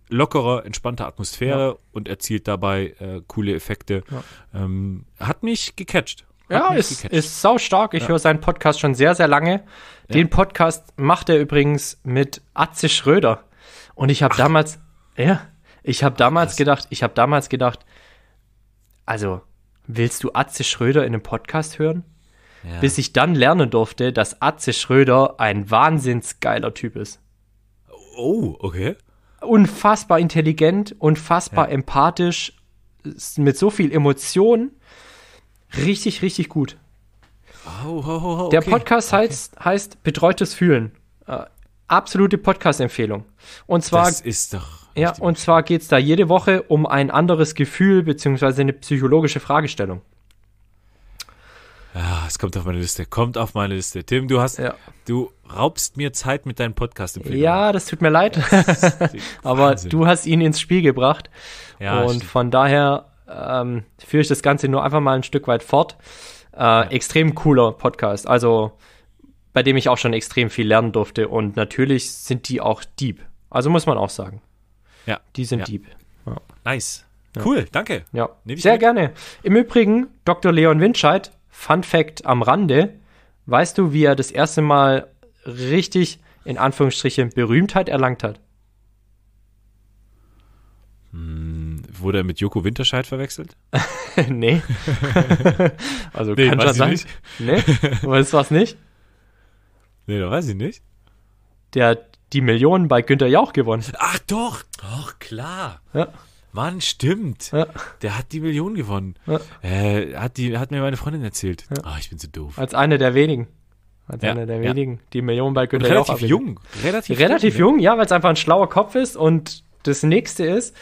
lockerer, entspannter Atmosphäre und erzielt dabei äh, coole Effekte. Ähm, hat mich gecatcht. Ja, ist, ist sau stark. Ich ja. höre seinen Podcast schon sehr, sehr lange. Ja. Den Podcast macht er übrigens mit Atze Schröder. Und ich habe damals, ja, ich habe damals Krass. gedacht, ich habe damals gedacht, also willst du Atze Schröder in einem Podcast hören? Ja. Bis ich dann lernen durfte, dass Atze Schröder ein wahnsinnsgeiler Typ ist. Oh, okay. Unfassbar intelligent, unfassbar empathisch, mit so viel Emotion Richtig, richtig gut. Oh, oh, oh, okay. Der Podcast heißt, okay. heißt Betreutes Fühlen. Äh, absolute Podcast-Empfehlung. Und zwar. Das ist doch. Ja, und zwar geht es da jede Woche um ein anderes Gefühl beziehungsweise eine psychologische Fragestellung. Ja, ah, es kommt auf meine Liste. Kommt auf meine Liste. Tim, du hast, ja. du raubst mir Zeit mit deinem Podcast. Ja, das tut mir leid. Aber du hast ihn ins Spiel gebracht. Ja, und stimmt. von daher ähm, führe ich das Ganze nur einfach mal ein Stück weit fort. Äh, extrem cooler Podcast, also bei dem ich auch schon extrem viel lernen durfte. Und natürlich sind die auch deep. Also muss man auch sagen. Ja. Die sind ja. deep. Ja. Nice. Ja. Cool, danke. Ja. Sehr mit. gerne. Im Übrigen, Dr. Leon Winscheid, Fun Fact am Rande. Weißt du, wie er das erste Mal richtig in Anführungsstrichen Berühmtheit erlangt hat? Hm wurde er mit Joko Winterscheid verwechselt? nee. also nee, kann schon sein. Nicht. Nee, weißt du was nicht? Nee, da weiß ich nicht. Der hat die Millionen bei Günther Jauch gewonnen. Ach doch, doch, klar. Ja. Mann, stimmt. Ja. Der hat die Millionen gewonnen. Ja. Äh, hat, die, hat mir meine Freundin erzählt. Ja. Oh, ich bin so doof. Als eine der wenigen. Als ja, einer der wenigen, ja. die Millionen bei Günther Jauch Relativ jung. relativ ne? jung, ja, weil es einfach ein schlauer Kopf ist. Und das nächste ist,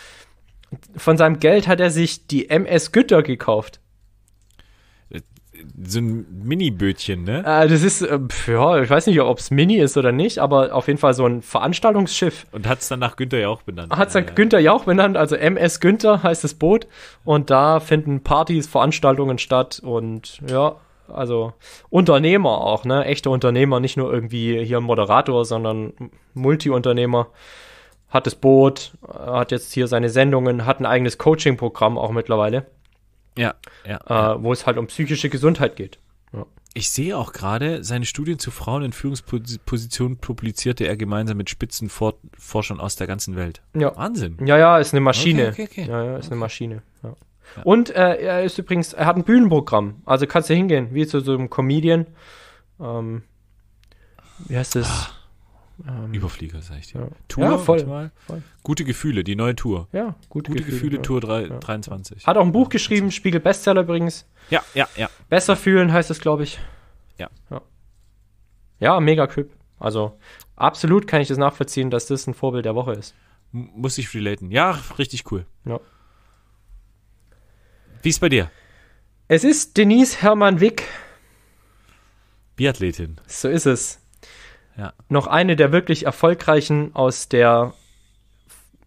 von seinem Geld hat er sich die MS Gütter gekauft. So ein Mini-Bötchen, ne? Äh, das ist, äh, ja, ich weiß nicht, ob es Mini ist oder nicht, aber auf jeden Fall so ein Veranstaltungsschiff. Und hat es dann nach Günther Jauch benannt. Hat es dann ja, Günther Jauch benannt, also MS Günther heißt das Boot. Und da finden Partys, Veranstaltungen statt und ja, also Unternehmer auch, ne? Echte Unternehmer, nicht nur irgendwie hier Moderator, sondern Multi-Unternehmer hat das Boot, äh, hat jetzt hier seine Sendungen, hat ein eigenes Coaching-Programm auch mittlerweile. Ja, ja, äh, Wo es halt um psychische Gesundheit geht. Ja. Ich sehe auch gerade, seine Studien zu Frauen in Führungspositionen publizierte er gemeinsam mit Spitzenforschern aus der ganzen Welt. Ja. Wahnsinn. Ja, ja, ist eine Maschine. Okay, okay, okay. Ja, ja, ist eine Maschine. Ja. Und äh, er ist übrigens, er hat ein Bühnenprogramm. Also kannst du hingehen, wie zu so einem Comedian. Ähm, wie heißt das? Ah. Ähm, Überflieger, sag ich dir. Ja. Tour, ja, voll, mal. voll. Gute Gefühle, die neue Tour. Ja, gute, gute Gefühle, Gefühle Tour 3, ja. 23. Hat auch ein Buch geschrieben, Spiegel Bestseller übrigens. Ja, ja, ja. Besser fühlen heißt es, glaube ich. Ja. ja. Ja, mega Typ. Also absolut kann ich das nachvollziehen, dass das ein Vorbild der Woche ist. muss ich relaten. Ja, richtig cool. Ja. Wie ist bei dir? Es ist Denise Hermann Wick. Biathletin. So ist es. Ja. Noch eine der wirklich erfolgreichen aus der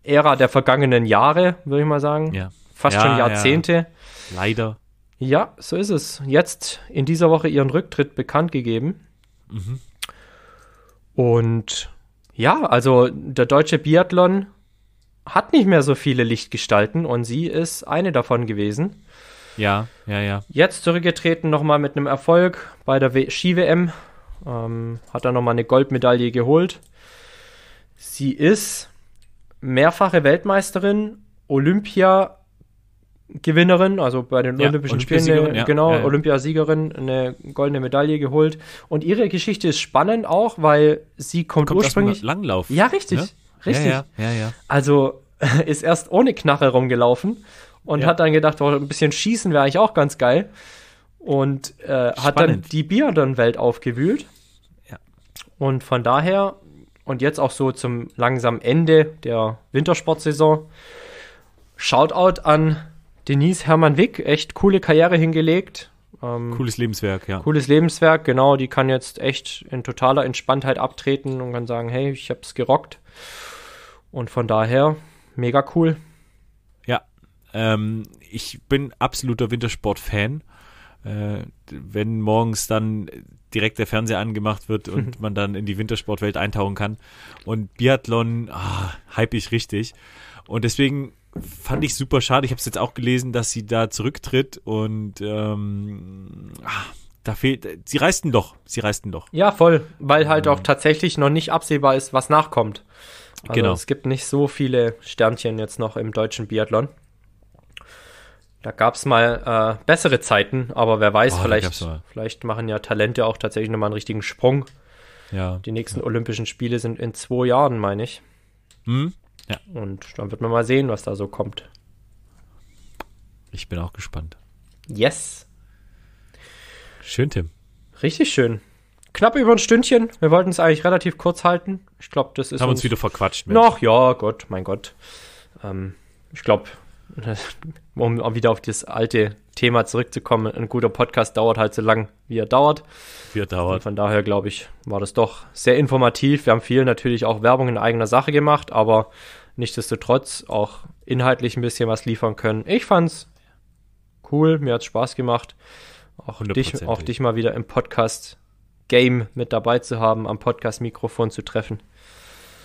Ära der vergangenen Jahre, würde ich mal sagen. Ja. Fast ja, schon Jahrzehnte. Leider. Ja, so ist es. Jetzt in dieser Woche ihren Rücktritt bekannt gegeben. Mhm. Und ja, also der deutsche Biathlon hat nicht mehr so viele Lichtgestalten und sie ist eine davon gewesen. Ja, ja, ja. Jetzt zurückgetreten nochmal mit einem Erfolg bei der Ski-WM ähm, hat dann nochmal eine Goldmedaille geholt. Sie ist mehrfache Weltmeisterin, Olympia-Gewinnerin, also bei den ja, Olympischen Spielen, ja, genau, ja, Olympiasiegerin, eine goldene Medaille geholt. Und ihre Geschichte ist spannend auch, weil sie kommt, kommt ursprünglich. Langlauf. Ja, richtig. Ne? Richtig. Also ist erst ohne Knarre rumgelaufen und hat dann gedacht, oh, ein bisschen schießen wäre eigentlich auch ganz geil und äh, hat dann die Biathlon-Welt aufgewühlt. Ja. Und von daher, und jetzt auch so zum langsamen Ende der Wintersportsaison, Shoutout an Denise Hermann Wick, echt coole Karriere hingelegt. Ähm, cooles Lebenswerk, ja. Cooles Lebenswerk, genau. Die kann jetzt echt in totaler Entspanntheit abtreten und kann sagen, hey, ich hab's gerockt. Und von daher, mega cool. Ja, ähm, ich bin absoluter Wintersport-Fan äh, wenn morgens dann direkt der Fernseher angemacht wird und man dann in die Wintersportwelt eintauchen kann. Und Biathlon ah, hype ich richtig. Und deswegen fand ich super schade. Ich habe es jetzt auch gelesen, dass sie da zurücktritt und ähm, ah, da fehlt. Sie reisten doch. Sie reißt ein Ja, voll, weil halt ähm, auch tatsächlich noch nicht absehbar ist, was nachkommt. Also genau. Es gibt nicht so viele Sternchen jetzt noch im deutschen Biathlon. Da gab es mal äh, bessere Zeiten, aber wer weiß, oh, vielleicht, vielleicht machen ja Talente auch tatsächlich nochmal einen richtigen Sprung. Ja. Die nächsten ja. Olympischen Spiele sind in zwei Jahren, meine ich. Hm? Ja. Und dann wird man mal sehen, was da so kommt. Ich bin auch gespannt. Yes. Schön, Tim. Richtig schön. Knapp über ein Stündchen. Wir wollten es eigentlich relativ kurz halten. Ich glaube, das ist. Haben uns, uns wieder verquatscht. Mensch. Noch, ja, Gott, mein Gott. Ähm, ich glaube, um wieder auf das alte Thema zurückzukommen, ein guter Podcast dauert halt so lang, wie er dauert. Wie er dauert. Und von daher, glaube ich, war das doch sehr informativ. Wir haben viel natürlich auch Werbung in eigener Sache gemacht, aber nichtsdestotrotz auch inhaltlich ein bisschen was liefern können. Ich fand's cool, mir hat's Spaß gemacht. Auch dich, auch dich mal wieder im Podcast Game mit dabei zu haben, am Podcast Mikrofon zu treffen.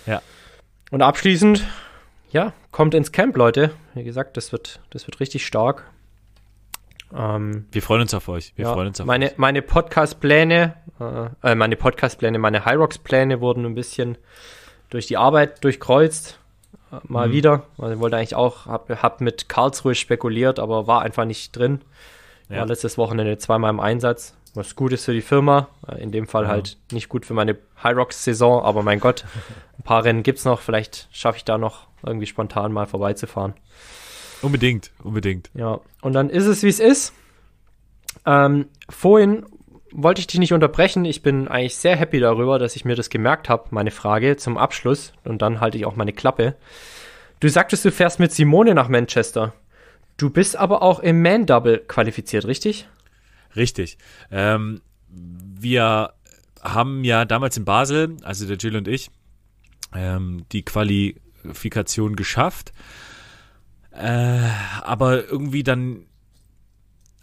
Ja. Und abschließend ja, kommt ins Camp, Leute. Wie gesagt, das wird, das wird richtig stark. Ähm, wir freuen uns auf euch. Wir ja, freuen uns auf meine, euch. Meine Podcast-Pläne, äh, äh, meine Podcast-Pläne, meine Hyrox-Pläne wurden ein bisschen durch die Arbeit durchkreuzt. Äh, mal mhm. wieder. Also ich wollte eigentlich auch, hab, hab mit Karlsruhe spekuliert, aber war einfach nicht drin. Ja. War letztes Wochenende zweimal im Einsatz was gut ist für die Firma. Äh, in dem Fall ja. Mhm. halt nicht gut für meine hyrox Saison, aber mein Gott, ein paar Rennen gibt's noch. Vielleicht schaffe ich da noch irgendwie spontan mal vorbeizufahren. Unbedingt, unbedingt. Ja, und dann ist es, wie es ist. Ähm, vorhin wollte ich dich nicht unterbrechen. Ich bin eigentlich sehr happy darüber, dass ich mir das gemerkt habe, meine Frage zum Abschluss. Und dann halte ich auch meine Klappe. Du sagtest, du fährst mit Simone nach Manchester. Du bist aber auch im Man-Double qualifiziert, richtig? Richtig. Ähm, wir haben ja damals in Basel, also der Jill und ich, ähm, die Qualifikation geschafft. Äh, aber irgendwie dann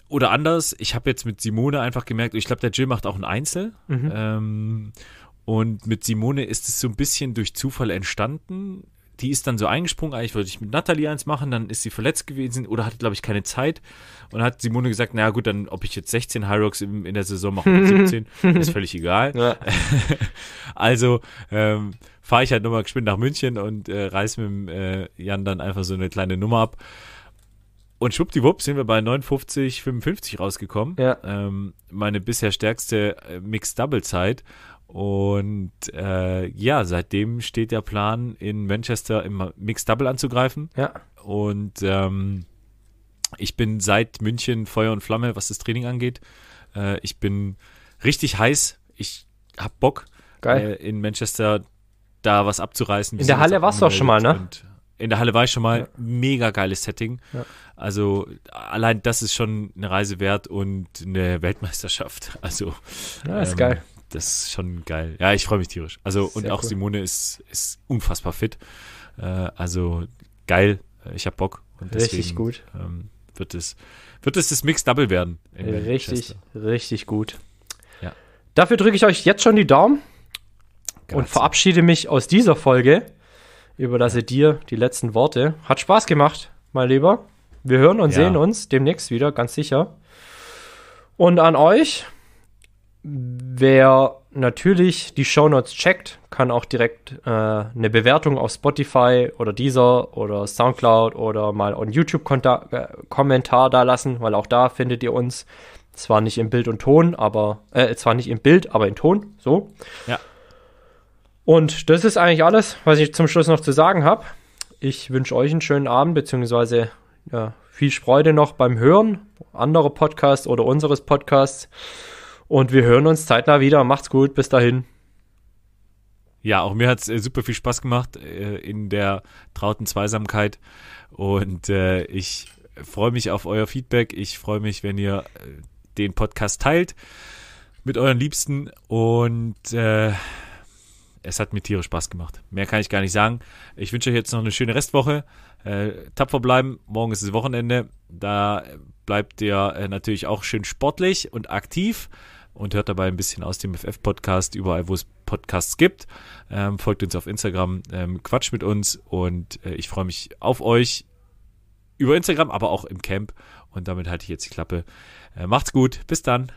oder anders, ich habe jetzt mit Simone einfach gemerkt, ich glaube, der Jill macht auch ein Einzel. Mhm. Ähm, und mit Simone ist es so ein bisschen durch Zufall entstanden die ist dann so eingesprungen, eigentlich wollte ich mit Nathalie eins machen, dann ist sie verletzt gewesen oder hatte, glaube ich, keine Zeit. Und hat Simone gesagt, naja gut, dann ob ich jetzt 16 High Rocks in, in der Saison mache oder 17, ist völlig egal. Ja. also ähm, fahre ich halt nochmal gespinnt nach München und äh, reiße mit dem, äh, Jan dann einfach so eine kleine Nummer ab. Und schwuppdiwupp sind wir bei 59,55 rausgekommen. Ja. Ähm, meine bisher stärkste äh, Mixed-Double-Zeit. Und äh, ja, seitdem steht der Plan, in Manchester im Mixed Double anzugreifen. Ja. Und ähm, ich bin seit München Feuer und Flamme, was das Training angeht. Äh, ich bin richtig heiß. Ich hab Bock, Geil. Äh, in Manchester da was abzureißen. In der Halle warst du auch schon mal, ne? in der Halle war ich schon mal. Ja. Mega geiles Setting. Ja. Also allein das ist schon eine Reise wert und eine Weltmeisterschaft. Also ja, ist ähm, geil das ist schon geil. Ja, ich freue mich tierisch. Also, Sehr und auch cool. Simone ist, ist unfassbar fit. Äh, also, geil. Äh, ich habe Bock. Und deswegen, Richtig gut. Ähm, wird, es, wird es das Mix Double werden. Richtig, richtig gut. Ja. Dafür drücke ich euch jetzt schon die Daumen Grazie. und verabschiede mich aus dieser Folge. Überlasse dir die letzten Worte. Hat Spaß gemacht, mein Lieber. Wir hören und ja. sehen uns demnächst wieder, ganz sicher. Und an euch Wer natürlich die Shownotes checkt, kann auch direkt äh, eine Bewertung auf Spotify oder Deezer oder Soundcloud oder mal einen YouTube äh, Kommentar da lassen, weil auch da findet ihr uns. Zwar nicht im Bild und Ton, aber äh, zwar nicht im Bild, aber in Ton, so. Ja. Und das ist eigentlich alles, was ich zum Schluss noch zu sagen habe. Ich wünsche euch einen schönen Abend, beziehungsweise ja, viel Freude noch beim Hören, anderer Podcasts oder unseres Podcasts. Und wir hören uns zeitnah wieder. Macht's gut. Bis dahin. Ja, auch mir hat's äh, super viel Spaß gemacht äh, in der trauten Zweisamkeit. Und äh, ich freue mich auf euer Feedback. Ich freue mich, wenn ihr äh, den Podcast teilt mit euren Liebsten. Und äh, es hat mir tierisch Spaß gemacht. Mehr kann ich gar nicht sagen. Ich wünsche euch jetzt noch eine schöne Restwoche. Äh, tapfer bleiben. Morgen ist das Wochenende. Da bleibt ihr natürlich auch schön sportlich und aktiv und hört dabei ein bisschen aus dem FF-Podcast, überall, wo es Podcasts gibt. Ähm, folgt uns auf Instagram, ähm, quatscht mit uns und äh, ich freue mich auf euch über Instagram, aber auch im Camp. Und damit halte ich jetzt die Klappe. Äh, macht's gut, bis dann.